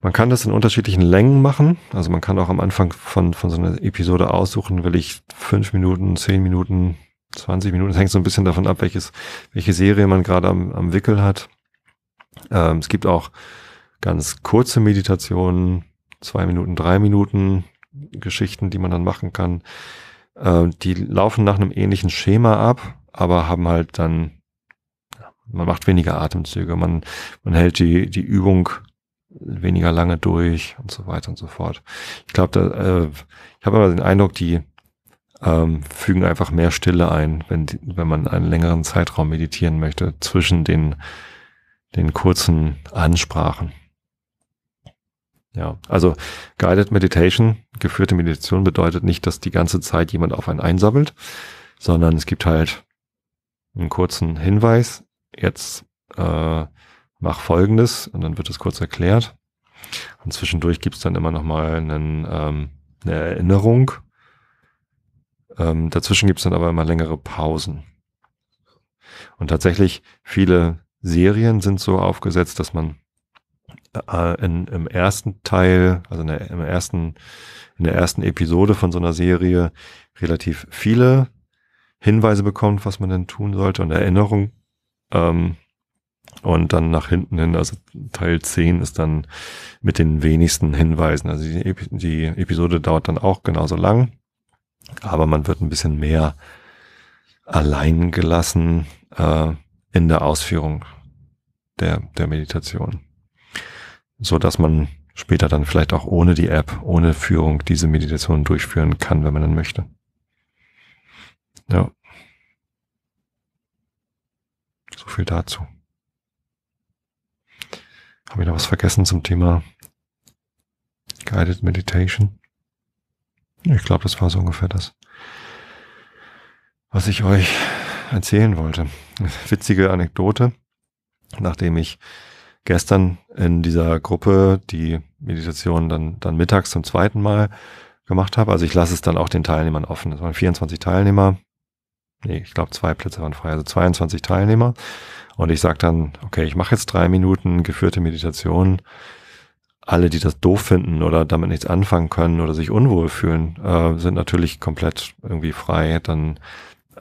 Man kann das in unterschiedlichen Längen machen. Also man kann auch am Anfang von, von so einer Episode aussuchen, will ich fünf Minuten, zehn Minuten, 20 Minuten. Es hängt so ein bisschen davon ab, welches, welche Serie man gerade am, am Wickel hat. Ähm, es gibt auch ganz kurze Meditationen, zwei Minuten, drei Minuten Geschichten, die man dann machen kann. Äh, die laufen nach einem ähnlichen Schema ab, aber haben halt dann, man macht weniger Atemzüge, man, man hält die, die Übung weniger lange durch und so weiter und so fort. Ich glaube, äh, ich habe aber den Eindruck, die ähm, fügen einfach mehr Stille ein, wenn, wenn man einen längeren Zeitraum meditieren möchte zwischen den, den kurzen Ansprachen. Ja, also Guided Meditation, geführte Meditation bedeutet nicht, dass die ganze Zeit jemand auf einen einsammelt, sondern es gibt halt einen kurzen Hinweis. Jetzt äh, mach Folgendes und dann wird es kurz erklärt. Und zwischendurch gibt's dann immer nochmal einen, ähm, eine Erinnerung. Ähm, dazwischen gibt's dann aber immer längere Pausen. Und tatsächlich viele Serien sind so aufgesetzt, dass man äh, in, im ersten Teil, also in der, im ersten, in der ersten Episode von so einer Serie relativ viele Hinweise bekommt, was man denn tun sollte und Erinnerung. Ähm, und dann nach hinten hin, also Teil 10 ist dann mit den wenigsten Hinweisen. Also die, Epi die Episode dauert dann auch genauso lang, aber man wird ein bisschen mehr allein gelassen äh, in der Ausführung der, der Meditation so dass man später dann vielleicht auch ohne die App, ohne Führung diese Meditation durchführen kann, wenn man dann möchte. Ja. So viel dazu. Habe ich noch was vergessen zum Thema Guided Meditation? Ich glaube, das war so ungefähr das, was ich euch erzählen wollte. Witzige Anekdote, nachdem ich gestern in dieser Gruppe die Meditation dann, dann mittags zum zweiten Mal gemacht habe. Also ich lasse es dann auch den Teilnehmern offen. Es waren 24 Teilnehmer. Nee, ich glaube, zwei Plätze waren frei, also 22 Teilnehmer. Und ich sage dann, okay, ich mache jetzt drei Minuten geführte Meditation. Alle, die das doof finden oder damit nichts anfangen können oder sich unwohl fühlen, äh, sind natürlich komplett irgendwie frei, dann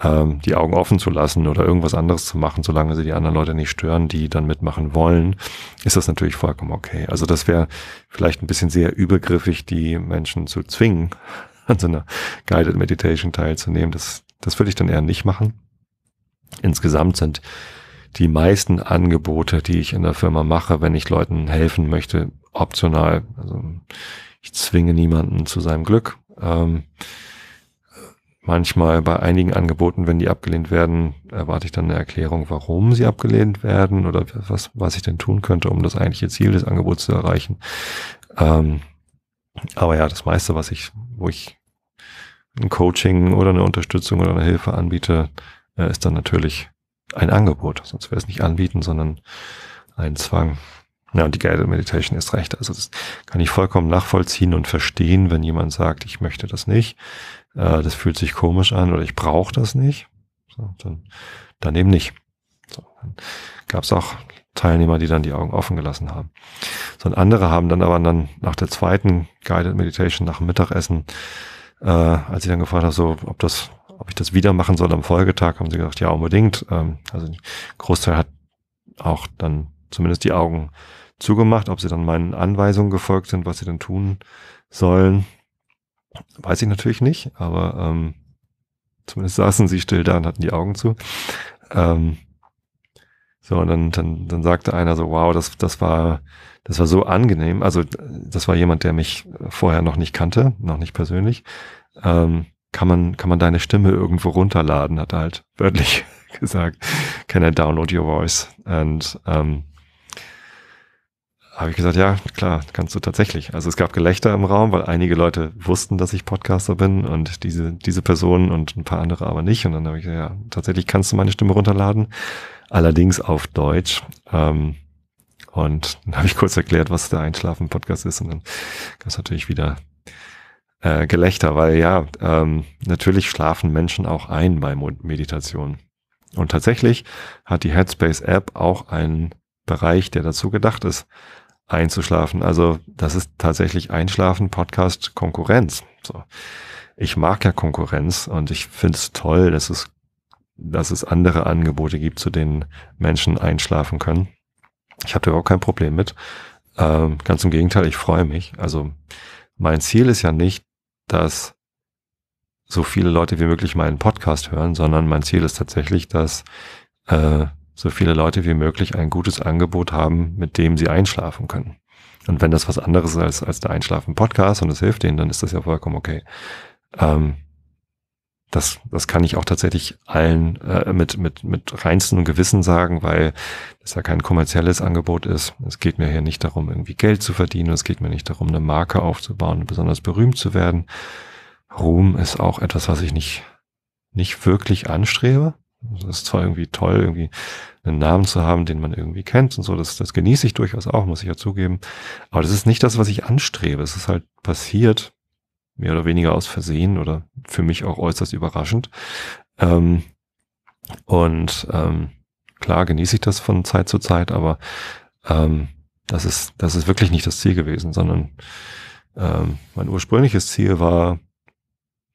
ähm, die Augen offen zu lassen oder irgendwas anderes zu machen, solange sie die anderen Leute nicht stören, die dann mitmachen wollen, ist das natürlich vollkommen okay. Also das wäre vielleicht ein bisschen sehr übergriffig, die Menschen zu zwingen, an so einer Guided Meditation teilzunehmen. Das, das würde ich dann eher nicht machen. Insgesamt sind die meisten Angebote, die ich in der Firma mache, wenn ich Leuten helfen möchte, optional. Also ich zwinge niemanden zu seinem Glück. Ähm, Manchmal bei einigen Angeboten, wenn die abgelehnt werden, erwarte ich dann eine Erklärung, warum sie abgelehnt werden oder was, was ich denn tun könnte, um das eigentliche Ziel des Angebots zu erreichen. Ähm, aber ja, das meiste, was ich, wo ich ein Coaching oder eine Unterstützung oder eine Hilfe anbiete, äh, ist dann natürlich ein Angebot. Sonst wäre es nicht anbieten, sondern ein Zwang. Ja, und die Guided Meditation ist recht. Also das kann ich vollkommen nachvollziehen und verstehen, wenn jemand sagt, ich möchte das nicht äh, das fühlt sich komisch an oder ich brauche das nicht, so, dann, dann eben nicht. So, dann gab es auch Teilnehmer, die dann die Augen offen gelassen haben. So, und andere haben dann aber dann nach der zweiten Guided Meditation, nach dem Mittagessen, äh, als ich dann gefragt habe, so, ob das, ob ich das wieder machen soll am Folgetag, haben sie gesagt, ja, unbedingt. Ähm, also ein Großteil hat auch dann zumindest die Augen zugemacht, ob sie dann meinen Anweisungen gefolgt sind, was sie denn tun sollen. Weiß ich natürlich nicht, aber ähm, zumindest saßen sie still da und hatten die Augen zu. Ähm, so, und dann, dann, dann sagte einer so, wow, das, das war, das war so angenehm. Also, das war jemand, der mich vorher noch nicht kannte, noch nicht persönlich. Ähm, kann man, kann man deine Stimme irgendwo runterladen, hat er halt wörtlich gesagt. Can I download your voice? And, ähm, habe ich gesagt, ja, klar, kannst du tatsächlich. Also es gab Gelächter im Raum, weil einige Leute wussten, dass ich Podcaster bin und diese, diese Personen und ein paar andere aber nicht. Und dann habe ich gesagt, ja, tatsächlich kannst du meine Stimme runterladen, allerdings auf Deutsch. Ähm, und dann habe ich kurz erklärt, was der Einschlafen-Podcast ist. Und dann gab es natürlich wieder äh, Gelächter, weil ja, ähm, natürlich schlafen Menschen auch ein bei Meditation. Und tatsächlich hat die Headspace-App auch einen Bereich, der dazu gedacht ist, einzuschlafen. Also das ist tatsächlich Einschlafen, Podcast, Konkurrenz. So. Ich mag ja Konkurrenz und ich finde es toll, dass es, dass es andere Angebote gibt, zu denen Menschen einschlafen können. Ich habe da überhaupt kein Problem mit. Ähm, ganz im Gegenteil, ich freue mich. Also mein Ziel ist ja nicht, dass so viele Leute wie möglich meinen Podcast hören, sondern mein Ziel ist tatsächlich, dass äh, so viele Leute wie möglich ein gutes Angebot haben, mit dem sie einschlafen können. Und wenn das was anderes ist als, als der Einschlafen-Podcast und es hilft denen, dann ist das ja vollkommen okay. Ähm, das, das kann ich auch tatsächlich allen äh, mit, mit, mit reinstem Gewissen sagen, weil das ja kein kommerzielles Angebot ist. Es geht mir hier nicht darum, irgendwie Geld zu verdienen. Es geht mir nicht darum, eine Marke aufzubauen, und besonders berühmt zu werden. Ruhm ist auch etwas, was ich nicht, nicht wirklich anstrebe. Also das ist zwar irgendwie toll, irgendwie einen Namen zu haben, den man irgendwie kennt und so, das, das genieße ich durchaus auch, muss ich ja zugeben. Aber das ist nicht das, was ich anstrebe. Es ist halt passiert, mehr oder weniger aus Versehen oder für mich auch äußerst überraschend. Ähm, und ähm, klar genieße ich das von Zeit zu Zeit, aber ähm, das ist, das ist wirklich nicht das Ziel gewesen, sondern ähm, mein ursprüngliches Ziel war,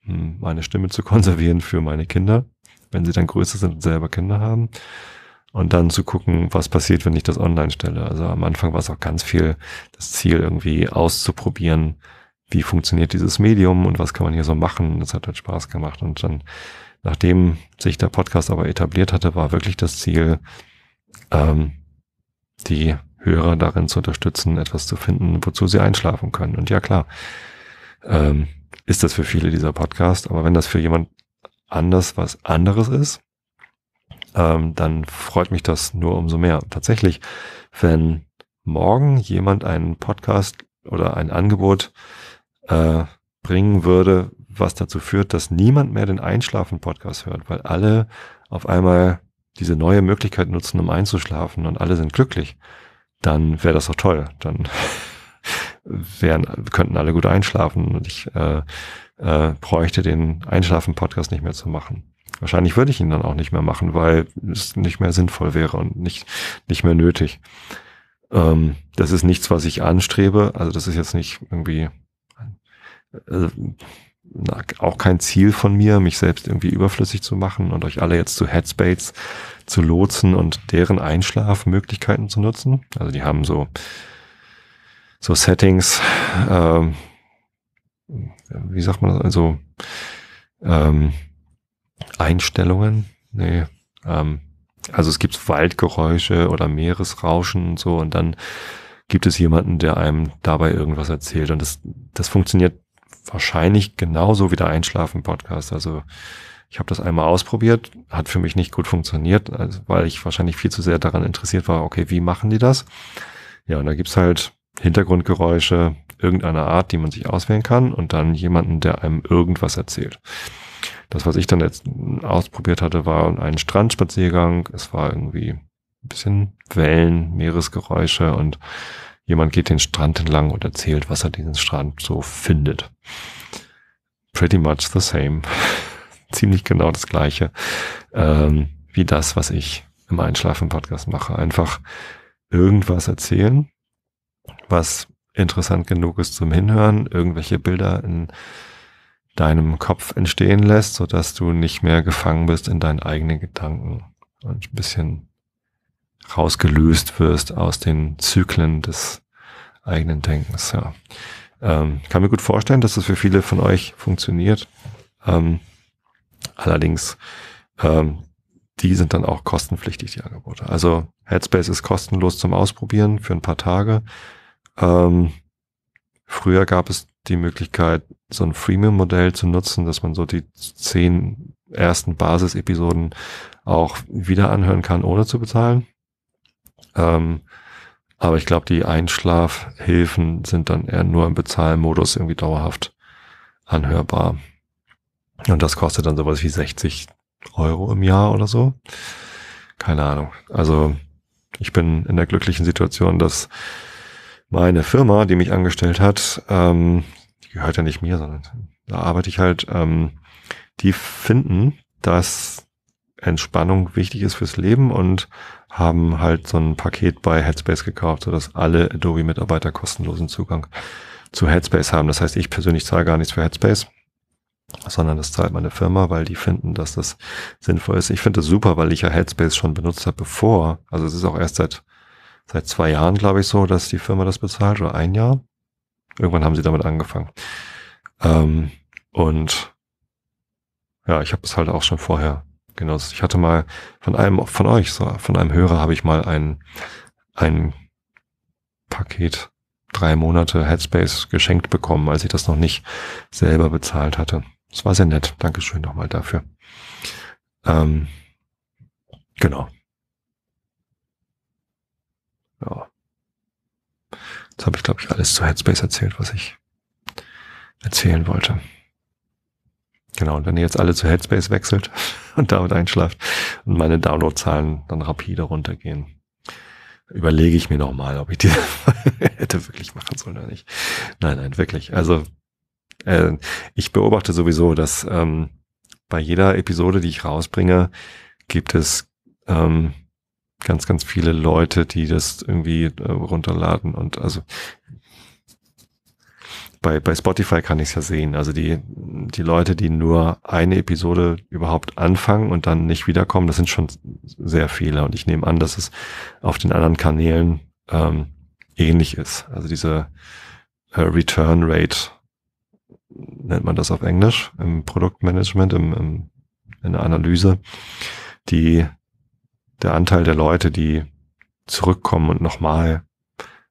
hm, meine Stimme zu konservieren für meine Kinder wenn sie dann größer sind und selber Kinder haben. Und dann zu gucken, was passiert, wenn ich das online stelle. Also am Anfang war es auch ganz viel das Ziel, irgendwie auszuprobieren, wie funktioniert dieses Medium und was kann man hier so machen. Das hat halt Spaß gemacht. Und dann, nachdem sich der Podcast aber etabliert hatte, war wirklich das Ziel, ähm, die Hörer darin zu unterstützen, etwas zu finden, wozu sie einschlafen können. Und ja klar, ähm, ist das für viele dieser Podcast, aber wenn das für jemand anders was anderes ist, ähm, dann freut mich das nur umso mehr. Tatsächlich, wenn morgen jemand einen Podcast oder ein Angebot äh, bringen würde, was dazu führt, dass niemand mehr den Einschlafen-Podcast hört, weil alle auf einmal diese neue Möglichkeit nutzen, um einzuschlafen und alle sind glücklich, dann wäre das doch toll. Dann wären, könnten alle gut einschlafen und ich äh, äh, bräuchte den Einschlafen-Podcast nicht mehr zu machen. Wahrscheinlich würde ich ihn dann auch nicht mehr machen, weil es nicht mehr sinnvoll wäre und nicht, nicht mehr nötig. Ähm, das ist nichts, was ich anstrebe. Also das ist jetzt nicht irgendwie äh, auch kein Ziel von mir, mich selbst irgendwie überflüssig zu machen und euch alle jetzt zu Headspace zu lotsen und deren Einschlafmöglichkeiten zu nutzen. Also die haben so, so Settings, ähm, wie sagt man das, also ähm, Einstellungen, nee, ähm, also es gibt Waldgeräusche oder Meeresrauschen und so und dann gibt es jemanden, der einem dabei irgendwas erzählt und das, das funktioniert wahrscheinlich genauso wie der Einschlafen-Podcast, also ich habe das einmal ausprobiert, hat für mich nicht gut funktioniert, also weil ich wahrscheinlich viel zu sehr daran interessiert war, okay, wie machen die das? Ja, und da gibt's halt Hintergrundgeräusche irgendeiner Art, die man sich auswählen kann und dann jemanden, der einem irgendwas erzählt. Das, was ich dann jetzt ausprobiert hatte, war ein Strandspaziergang. Es war irgendwie ein bisschen Wellen, Meeresgeräusche und jemand geht den Strand entlang und erzählt, was er diesen Strand so findet. Pretty much the same. Ziemlich genau das gleiche ähm, wie das, was ich im Einschlafen-Podcast mache. Einfach irgendwas erzählen was interessant genug ist zum Hinhören, irgendwelche Bilder in deinem Kopf entstehen lässt, so dass du nicht mehr gefangen bist in deinen eigenen Gedanken und ein bisschen rausgelöst wirst aus den Zyklen des eigenen Denkens. Ja. Ähm, kann mir gut vorstellen, dass das für viele von euch funktioniert. Ähm, allerdings, ähm, die sind dann auch kostenpflichtig, die Angebote. Also Headspace ist kostenlos zum Ausprobieren für ein paar Tage. Ähm, früher gab es die Möglichkeit, so ein Freemium-Modell zu nutzen, dass man so die zehn ersten Basis-Episoden auch wieder anhören kann, ohne zu bezahlen. Ähm, aber ich glaube, die Einschlafhilfen sind dann eher nur im Bezahlmodus irgendwie dauerhaft anhörbar. Und das kostet dann sowas wie 60 Euro im Jahr oder so. Keine Ahnung. Also ich bin in der glücklichen Situation, dass meine Firma, die mich angestellt hat, ähm, die gehört ja nicht mir, sondern da arbeite ich halt, ähm, die finden, dass Entspannung wichtig ist fürs Leben und haben halt so ein Paket bei Headspace gekauft, sodass alle Adobe-Mitarbeiter kostenlosen Zugang zu Headspace haben. Das heißt, ich persönlich zahle gar nichts für Headspace, sondern das zahlt meine Firma, weil die finden, dass das sinnvoll ist. Ich finde das super, weil ich ja Headspace schon benutzt habe bevor. Also es ist auch erst seit seit zwei Jahren, glaube ich, so, dass die Firma das bezahlt oder ein Jahr. Irgendwann haben sie damit angefangen. Ähm, und ja, ich habe es halt auch schon vorher genutzt. Ich hatte mal von einem von euch, so von einem Hörer, habe ich mal ein ein Paket drei Monate Headspace geschenkt bekommen, als ich das noch nicht selber bezahlt hatte. Das war sehr nett. Dankeschön nochmal dafür. Ähm, genau. Ja. Jetzt habe ich, glaube ich, alles zu Headspace erzählt, was ich erzählen wollte. Genau, und wenn ihr jetzt alle zu Headspace wechselt und damit einschlaft und meine Downloadzahlen dann rapide runtergehen, überlege ich mir nochmal, ob ich die hätte wirklich machen sollen oder nicht. Nein, nein, wirklich. Also äh, ich beobachte sowieso, dass ähm, bei jeder Episode, die ich rausbringe, gibt es ähm, ganz, ganz viele Leute, die das irgendwie äh, runterladen und also bei, bei Spotify kann ich es ja sehen. Also die, die Leute, die nur eine Episode überhaupt anfangen und dann nicht wiederkommen, das sind schon sehr viele. Und ich nehme an, dass es auf den anderen Kanälen ähm, ähnlich ist. Also diese äh, Return Rate nennt man das auf Englisch im Produktmanagement, im, im, in der Analyse, die der Anteil der Leute, die zurückkommen und nochmal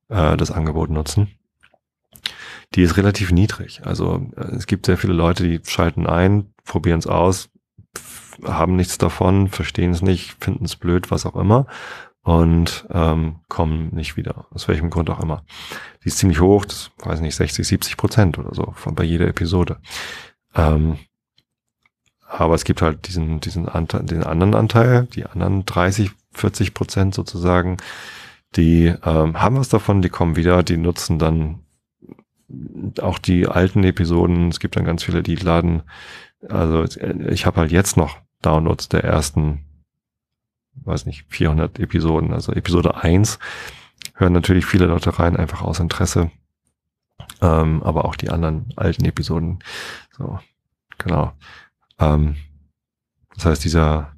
äh, das Angebot nutzen, die ist relativ niedrig. Also äh, es gibt sehr viele Leute, die schalten ein, probieren es aus, haben nichts davon, verstehen es nicht, finden es blöd, was auch immer und ähm, kommen nicht wieder, aus welchem Grund auch immer. Die ist ziemlich hoch, das weiß nicht, 60, 70 Prozent oder so von bei jeder Episode. Ähm, aber es gibt halt diesen, diesen Anteil, den anderen Anteil, die anderen 30, 40 Prozent sozusagen, die ähm, haben was davon, die kommen wieder, die nutzen dann auch die alten Episoden. Es gibt dann ganz viele, die laden. Also äh, ich habe halt jetzt noch Downloads der ersten, weiß nicht, 400 Episoden. Also Episode 1 hören natürlich viele Leute rein, einfach aus Interesse. Ähm, aber auch die anderen alten Episoden. So, genau. Ähm, das heißt, dieser,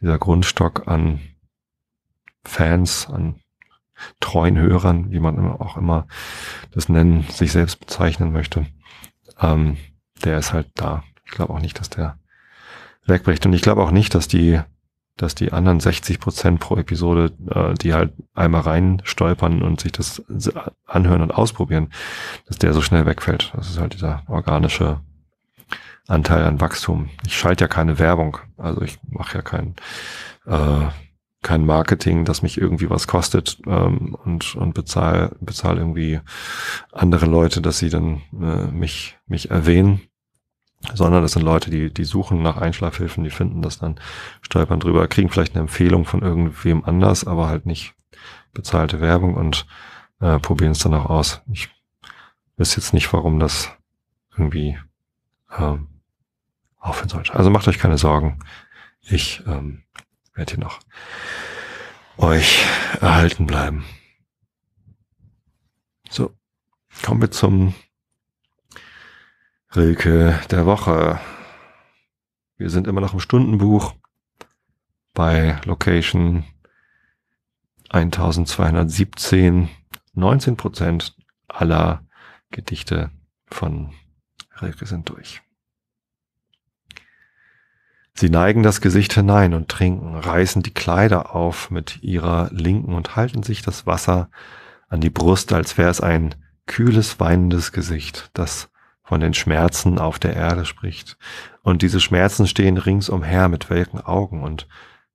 dieser Grundstock an Fans, an treuen Hörern, wie man auch immer das nennen, sich selbst bezeichnen möchte, ähm, der ist halt da. Ich glaube auch nicht, dass der wegbricht. Und ich glaube auch nicht, dass die, dass die anderen 60 Prozent pro Episode, äh, die halt einmal rein stolpern und sich das anhören und ausprobieren, dass der so schnell wegfällt. Das ist halt dieser organische Anteil an Wachstum. Ich schalte ja keine Werbung, also ich mache ja kein, äh, kein Marketing, das mich irgendwie was kostet ähm, und, und bezahl bezahl irgendwie andere Leute, dass sie dann äh, mich, mich erwähnen, sondern das sind Leute, die, die suchen nach Einschlafhilfen, die finden das dann, stolpern drüber, kriegen vielleicht eine Empfehlung von irgendwem anders, aber halt nicht bezahlte Werbung und äh, probieren es dann auch aus. Ich weiß jetzt nicht, warum das irgendwie ähm, aufhören sollte. Also macht euch keine Sorgen. Ich ähm, werde hier noch euch erhalten bleiben. So, kommen wir zum Rilke der Woche. Wir sind immer noch im Stundenbuch bei Location 1217, 19 Prozent aller Gedichte von Rilke sind durch. Sie neigen das Gesicht hinein und trinken, reißen die Kleider auf mit ihrer linken und halten sich das Wasser an die Brust, als wäre es ein kühles, weinendes Gesicht, das von den Schmerzen auf der Erde spricht. Und diese Schmerzen stehen ringsumher mit welken Augen und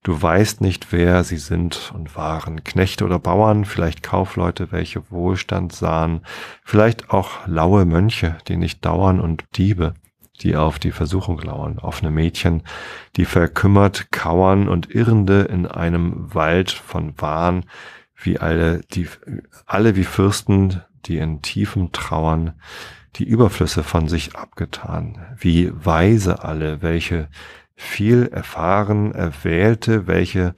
du weißt nicht, wer sie sind und waren. Knechte oder Bauern, vielleicht Kaufleute, welche Wohlstand sahen, vielleicht auch laue Mönche, die nicht dauern und Diebe die auf die Versuchung lauern. Offene Mädchen, die verkümmert kauern und Irrende in einem Wald von Wahn, wie alle, die, alle wie Fürsten, die in tiefem Trauern die Überflüsse von sich abgetan, wie weise alle, welche viel erfahren, erwählte, welche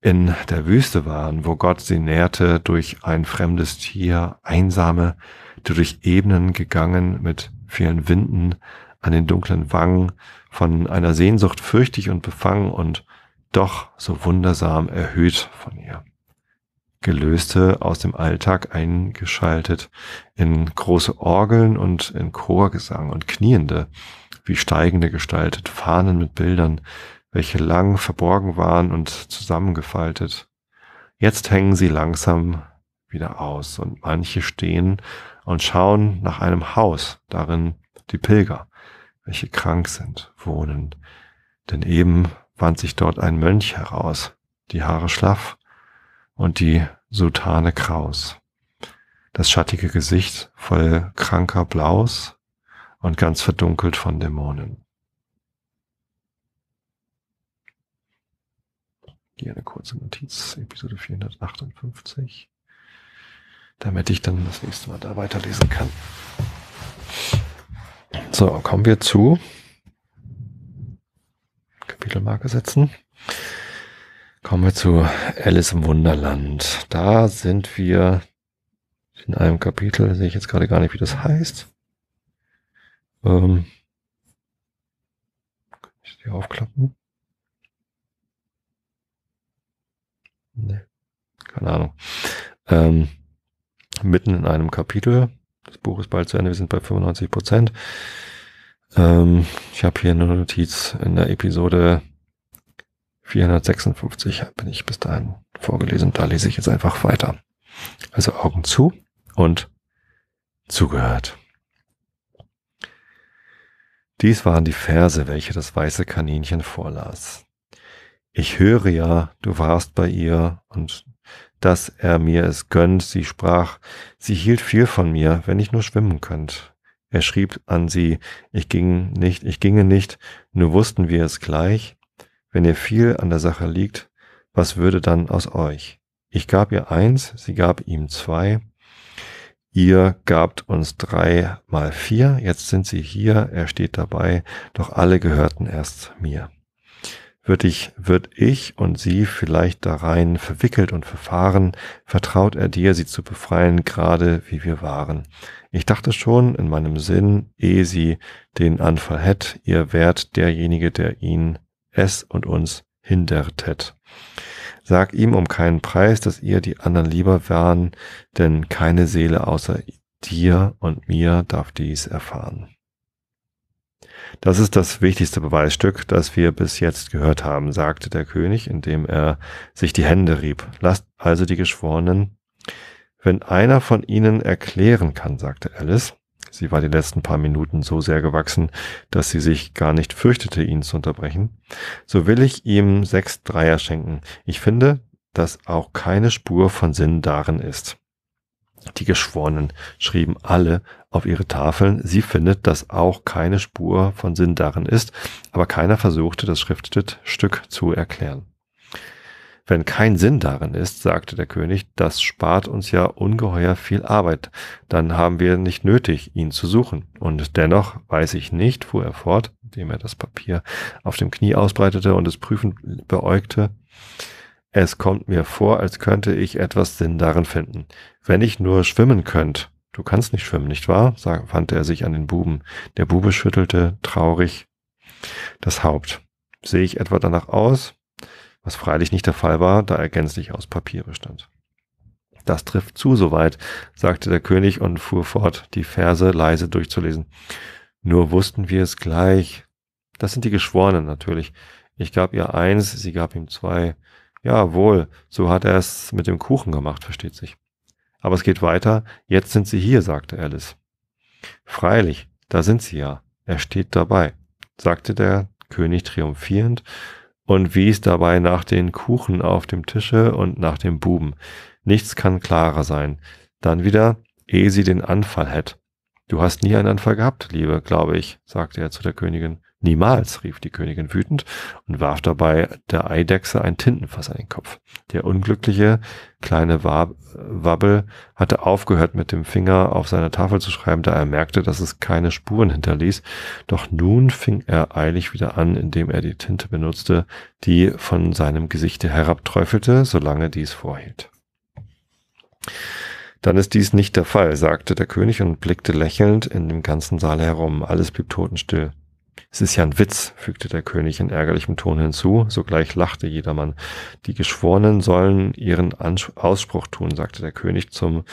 in der Wüste waren, wo Gott sie nährte durch ein fremdes Tier, einsame, die durch Ebenen gegangen mit vielen Winden an den dunklen Wangen, von einer Sehnsucht fürchtig und befangen und doch so wundersam erhöht von ihr. Gelöste aus dem Alltag eingeschaltet in große Orgeln und in Chorgesang und Kniende, wie Steigende gestaltet, Fahnen mit Bildern, welche lang verborgen waren und zusammengefaltet. Jetzt hängen sie langsam wieder aus und manche stehen und schauen nach einem Haus, darin die Pilger, welche krank sind, wohnen. Denn eben wand sich dort ein Mönch heraus, die Haare schlaff und die Sutane kraus. Das schattige Gesicht voll kranker Blaus und ganz verdunkelt von Dämonen. Hier eine kurze Notiz, Episode 458 damit ich dann das nächste Mal da weiterlesen kann. So, kommen wir zu Kapitelmarke setzen. Kommen wir zu Alice im Wunderland. Da sind wir in einem Kapitel, sehe ich jetzt gerade gar nicht, wie das heißt. Ähm, kann ich die aufklappen? Nee, keine Ahnung. Ähm, mitten in einem Kapitel. Das Buch ist bald zu Ende, wir sind bei 95 Prozent. Ähm, ich habe hier eine Notiz in der Episode 456 bin ich bis dahin vorgelesen. Da lese ich jetzt einfach weiter. Also Augen zu und zugehört. Dies waren die Verse, welche das weiße Kaninchen vorlas. Ich höre ja, du warst bei ihr und dass er mir es gönnt. Sie sprach, sie hielt viel von mir, wenn ich nur schwimmen könnt. Er schrieb an sie, ich ging nicht, ich ginge nicht, nur wussten wir es gleich. Wenn ihr viel an der Sache liegt, was würde dann aus euch? Ich gab ihr eins, sie gab ihm zwei. Ihr gabt uns drei mal vier, jetzt sind sie hier, er steht dabei, doch alle gehörten erst mir. Wird ich, wird ich und sie vielleicht da rein verwickelt und verfahren, vertraut er dir, sie zu befreien, gerade wie wir waren. Ich dachte schon in meinem Sinn, ehe sie den Anfall hätt, ihr wärt derjenige, der ihn, es und uns hindertet. Sag ihm um keinen Preis, dass ihr die anderen lieber wären, denn keine Seele außer dir und mir darf dies erfahren. Das ist das wichtigste Beweisstück, das wir bis jetzt gehört haben, sagte der König, indem er sich die Hände rieb. Lasst also die Geschworenen, wenn einer von ihnen erklären kann, sagte Alice. Sie war die letzten paar Minuten so sehr gewachsen, dass sie sich gar nicht fürchtete, ihn zu unterbrechen. So will ich ihm sechs Dreier schenken. Ich finde, dass auch keine Spur von Sinn darin ist. Die Geschworenen schrieben alle auf ihre Tafeln, sie findet, dass auch keine Spur von Sinn darin ist, aber keiner versuchte, das Schriftstück zu erklären. Wenn kein Sinn darin ist, sagte der König, das spart uns ja ungeheuer viel Arbeit, dann haben wir nicht nötig, ihn zu suchen. Und dennoch weiß ich nicht, fuhr er fort, indem er das Papier auf dem Knie ausbreitete und es prüfend beäugte, es kommt mir vor, als könnte ich etwas Sinn darin finden. Wenn ich nur schwimmen könnt. Du kannst nicht schwimmen, nicht wahr? Sag, wandte er sich an den Buben. Der Bube schüttelte traurig das Haupt. Sehe ich etwa danach aus? Was freilich nicht der Fall war, da er gänzlich aus Papier bestand. Das trifft zu soweit, sagte der König und fuhr fort, die Verse leise durchzulesen. Nur wussten wir es gleich. Das sind die Geschworenen natürlich. Ich gab ihr eins, sie gab ihm zwei. Jawohl, so hat er es mit dem Kuchen gemacht, versteht sich. Aber es geht weiter. Jetzt sind sie hier, sagte Alice. Freilich, da sind sie ja. Er steht dabei, sagte der König triumphierend und wies dabei nach den Kuchen auf dem Tische und nach dem Buben. Nichts kann klarer sein. Dann wieder, ehe sie den Anfall hätt. Du hast nie einen Anfall gehabt, Liebe, glaube ich, sagte er zu der Königin. Niemals, rief die Königin wütend und warf dabei der Eidechse ein Tintenfass an den Kopf. Der unglückliche kleine Wab Wabbel hatte aufgehört, mit dem Finger auf seine Tafel zu schreiben, da er merkte, dass es keine Spuren hinterließ. Doch nun fing er eilig wieder an, indem er die Tinte benutzte, die von seinem Gesichte herabträufelte, solange dies vorhielt. Dann ist dies nicht der Fall, sagte der König und blickte lächelnd in dem ganzen Saal herum. Alles blieb totenstill. Es ist ja ein Witz, fügte der König in ärgerlichem Ton hinzu, sogleich lachte jedermann. Die Geschworenen sollen ihren Anspr Ausspruch tun, sagte der König zum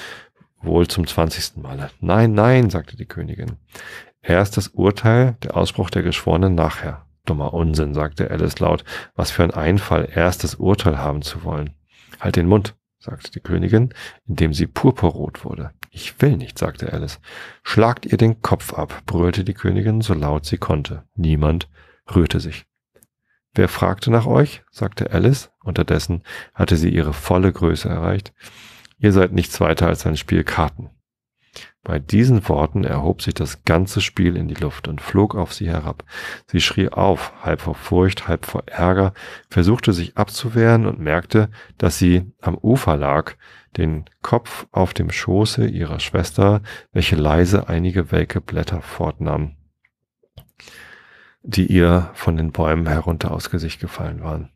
wohl zum zwanzigsten Male. Nein, nein, sagte die Königin. Erst das Urteil, der Ausspruch der Geschworenen nachher. Dummer Unsinn, sagte Alice laut. Was für ein Einfall, erst das Urteil haben zu wollen. Halt den Mund, sagte die Königin, indem sie purpurrot wurde. Ich will nicht, sagte Alice. Schlagt ihr den Kopf ab, brüllte die Königin so laut sie konnte. Niemand rührte sich. Wer fragte nach euch? sagte Alice. Unterdessen hatte sie ihre volle Größe erreicht. Ihr seid nichts weiter als ein Spiel Karten. Bei diesen Worten erhob sich das ganze Spiel in die Luft und flog auf sie herab. Sie schrie auf, halb vor Furcht, halb vor Ärger, versuchte sich abzuwehren und merkte, dass sie am Ufer lag, den Kopf auf dem Schoße ihrer Schwester, welche leise einige welke Blätter fortnahm, die ihr von den Bäumen herunter aus Gesicht gefallen waren.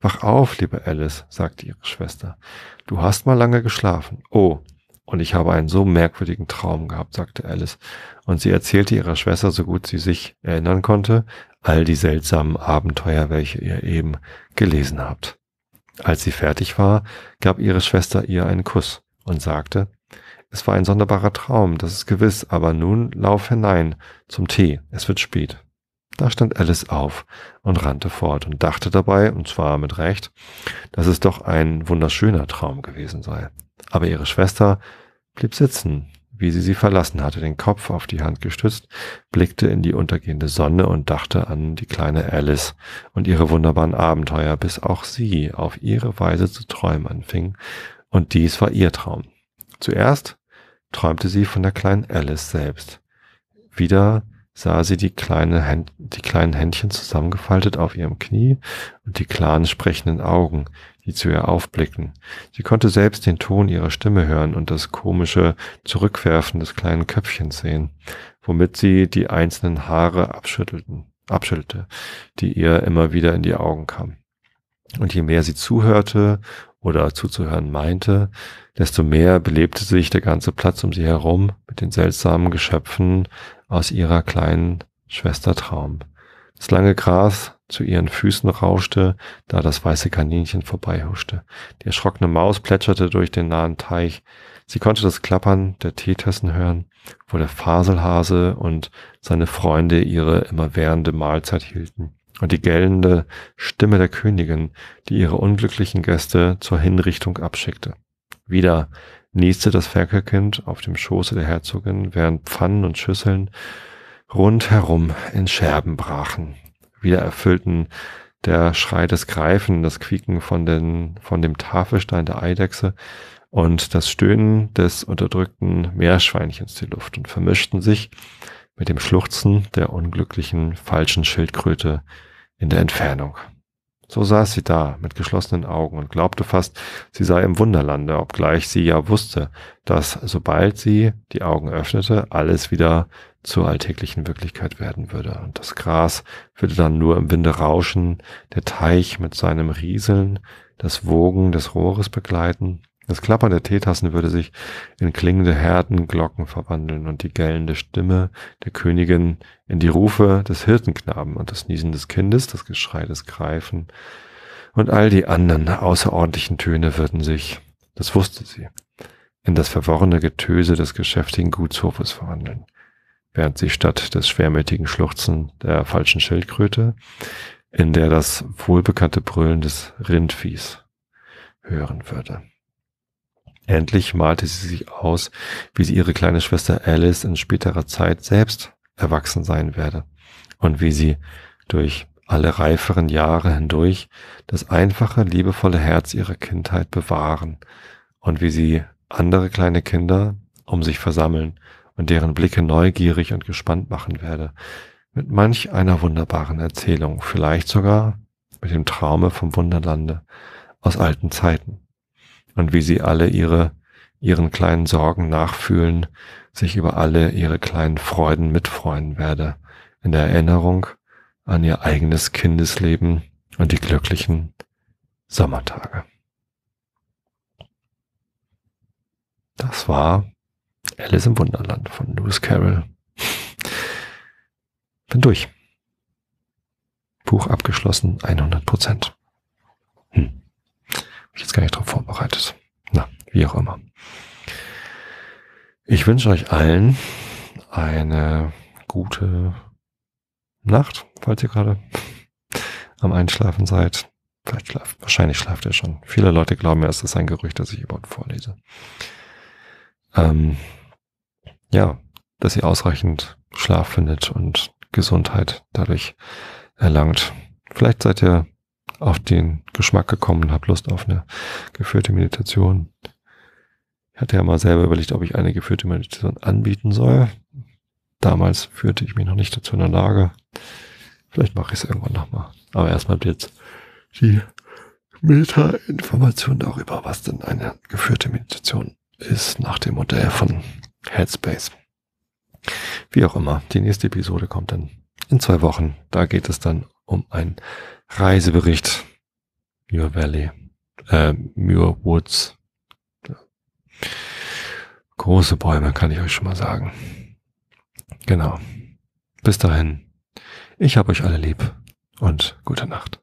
Wach auf, liebe Alice, sagte ihre Schwester. Du hast mal lange geschlafen. Oh, und ich habe einen so merkwürdigen Traum gehabt, sagte Alice. Und sie erzählte ihrer Schwester, so gut sie sich erinnern konnte, all die seltsamen Abenteuer, welche ihr eben gelesen habt. Als sie fertig war, gab ihre Schwester ihr einen Kuss und sagte, es war ein sonderbarer Traum, das ist gewiss, aber nun lauf hinein zum Tee, es wird spät. Da stand Alice auf und rannte fort und dachte dabei, und zwar mit Recht, dass es doch ein wunderschöner Traum gewesen sei aber ihre Schwester blieb sitzen, wie sie sie verlassen hatte, den Kopf auf die Hand gestützt, blickte in die untergehende Sonne und dachte an die kleine Alice und ihre wunderbaren Abenteuer, bis auch sie auf ihre Weise zu träumen anfing, und dies war ihr Traum. Zuerst träumte sie von der kleinen Alice selbst. Wieder sah sie die, kleine die kleinen Händchen zusammengefaltet auf ihrem Knie und die klaren sprechenden Augen, die zu ihr aufblickten. Sie konnte selbst den Ton ihrer Stimme hören und das komische Zurückwerfen des kleinen Köpfchens sehen, womit sie die einzelnen Haare abschüttelten, abschüttelte, die ihr immer wieder in die Augen kamen. Und je mehr sie zuhörte oder zuzuhören meinte, desto mehr belebte sich der ganze Platz um sie herum mit den seltsamen Geschöpfen aus ihrer kleinen Schwester Traum. Das lange Gras zu ihren Füßen rauschte, da das weiße Kaninchen vorbeihuschte. Die erschrockene Maus plätscherte durch den nahen Teich. Sie konnte das Klappern der Teetassen hören, wo der Faselhase und seine Freunde ihre immerwährende Mahlzeit hielten. Und die gellende Stimme der Königin, die ihre unglücklichen Gäste zur Hinrichtung abschickte. Wieder nieste das Ferkelkind auf dem Schoße der Herzogin, während Pfannen und Schüsseln rundherum in Scherben brachen wieder erfüllten der Schrei des Greifen, das Quieken von, den, von dem Tafelstein der Eidechse und das Stöhnen des unterdrückten Meerschweinchens die Luft und vermischten sich mit dem Schluchzen der unglücklichen falschen Schildkröte in der Entfernung. So saß sie da mit geschlossenen Augen und glaubte fast, sie sei im Wunderlande, obgleich sie ja wusste, dass sobald sie die Augen öffnete, alles wieder zur alltäglichen Wirklichkeit werden würde. Und das Gras würde dann nur im Winde rauschen, der Teich mit seinem Rieseln, das Wogen des Rohres begleiten. Das Klappern der Teetassen würde sich in klingende Herdenglocken verwandeln und die gellende Stimme der Königin in die Rufe des Hirtenknaben und das Niesen des Kindes, das Geschrei des Greifen und all die anderen außerordentlichen Töne würden sich, das wusste sie, in das verworrene Getöse des geschäftigen Gutshofes verwandeln während sie statt des schwermütigen Schluchzen der falschen Schildkröte, in der das wohlbekannte Brüllen des Rindviehs hören würde. Endlich malte sie sich aus, wie sie ihre kleine Schwester Alice in späterer Zeit selbst erwachsen sein werde und wie sie durch alle reiferen Jahre hindurch das einfache, liebevolle Herz ihrer Kindheit bewahren und wie sie andere kleine Kinder um sich versammeln und deren Blicke neugierig und gespannt machen werde. Mit manch einer wunderbaren Erzählung, vielleicht sogar mit dem Traume vom Wunderlande aus alten Zeiten. Und wie sie alle ihre, ihren kleinen Sorgen nachfühlen, sich über alle ihre kleinen Freuden mitfreuen werde, in der Erinnerung an ihr eigenes Kindesleben und die glücklichen Sommertage. Das war Alice im Wunderland von Lewis Carroll. Bin durch. Buch abgeschlossen, 100 Prozent. Hm. Ich jetzt gar nicht drauf vorbereitet. Na, wie auch immer. Ich wünsche euch allen eine gute Nacht, falls ihr gerade am Einschlafen seid. Vielleicht schlaft, wahrscheinlich schlaft ihr schon. Viele Leute glauben ja, es ist ein Gerücht, das ich überhaupt vorlese ähm, ja, dass sie ausreichend Schlaf findet und Gesundheit dadurch erlangt. Vielleicht seid ihr auf den Geschmack gekommen habt Lust auf eine geführte Meditation. Ich hatte ja mal selber überlegt, ob ich eine geführte Meditation anbieten soll. Damals führte ich mich noch nicht dazu in der Lage. Vielleicht mache ich es irgendwann nochmal. Aber erstmal jetzt die Meta-Information darüber, was denn eine geführte Meditation ist nach dem Modell von Headspace. Wie auch immer, die nächste Episode kommt dann in zwei Wochen. Da geht es dann um einen Reisebericht Muir Valley, äh, Muir Woods. Große Bäume, kann ich euch schon mal sagen. Genau. Bis dahin, ich habe euch alle lieb und gute Nacht.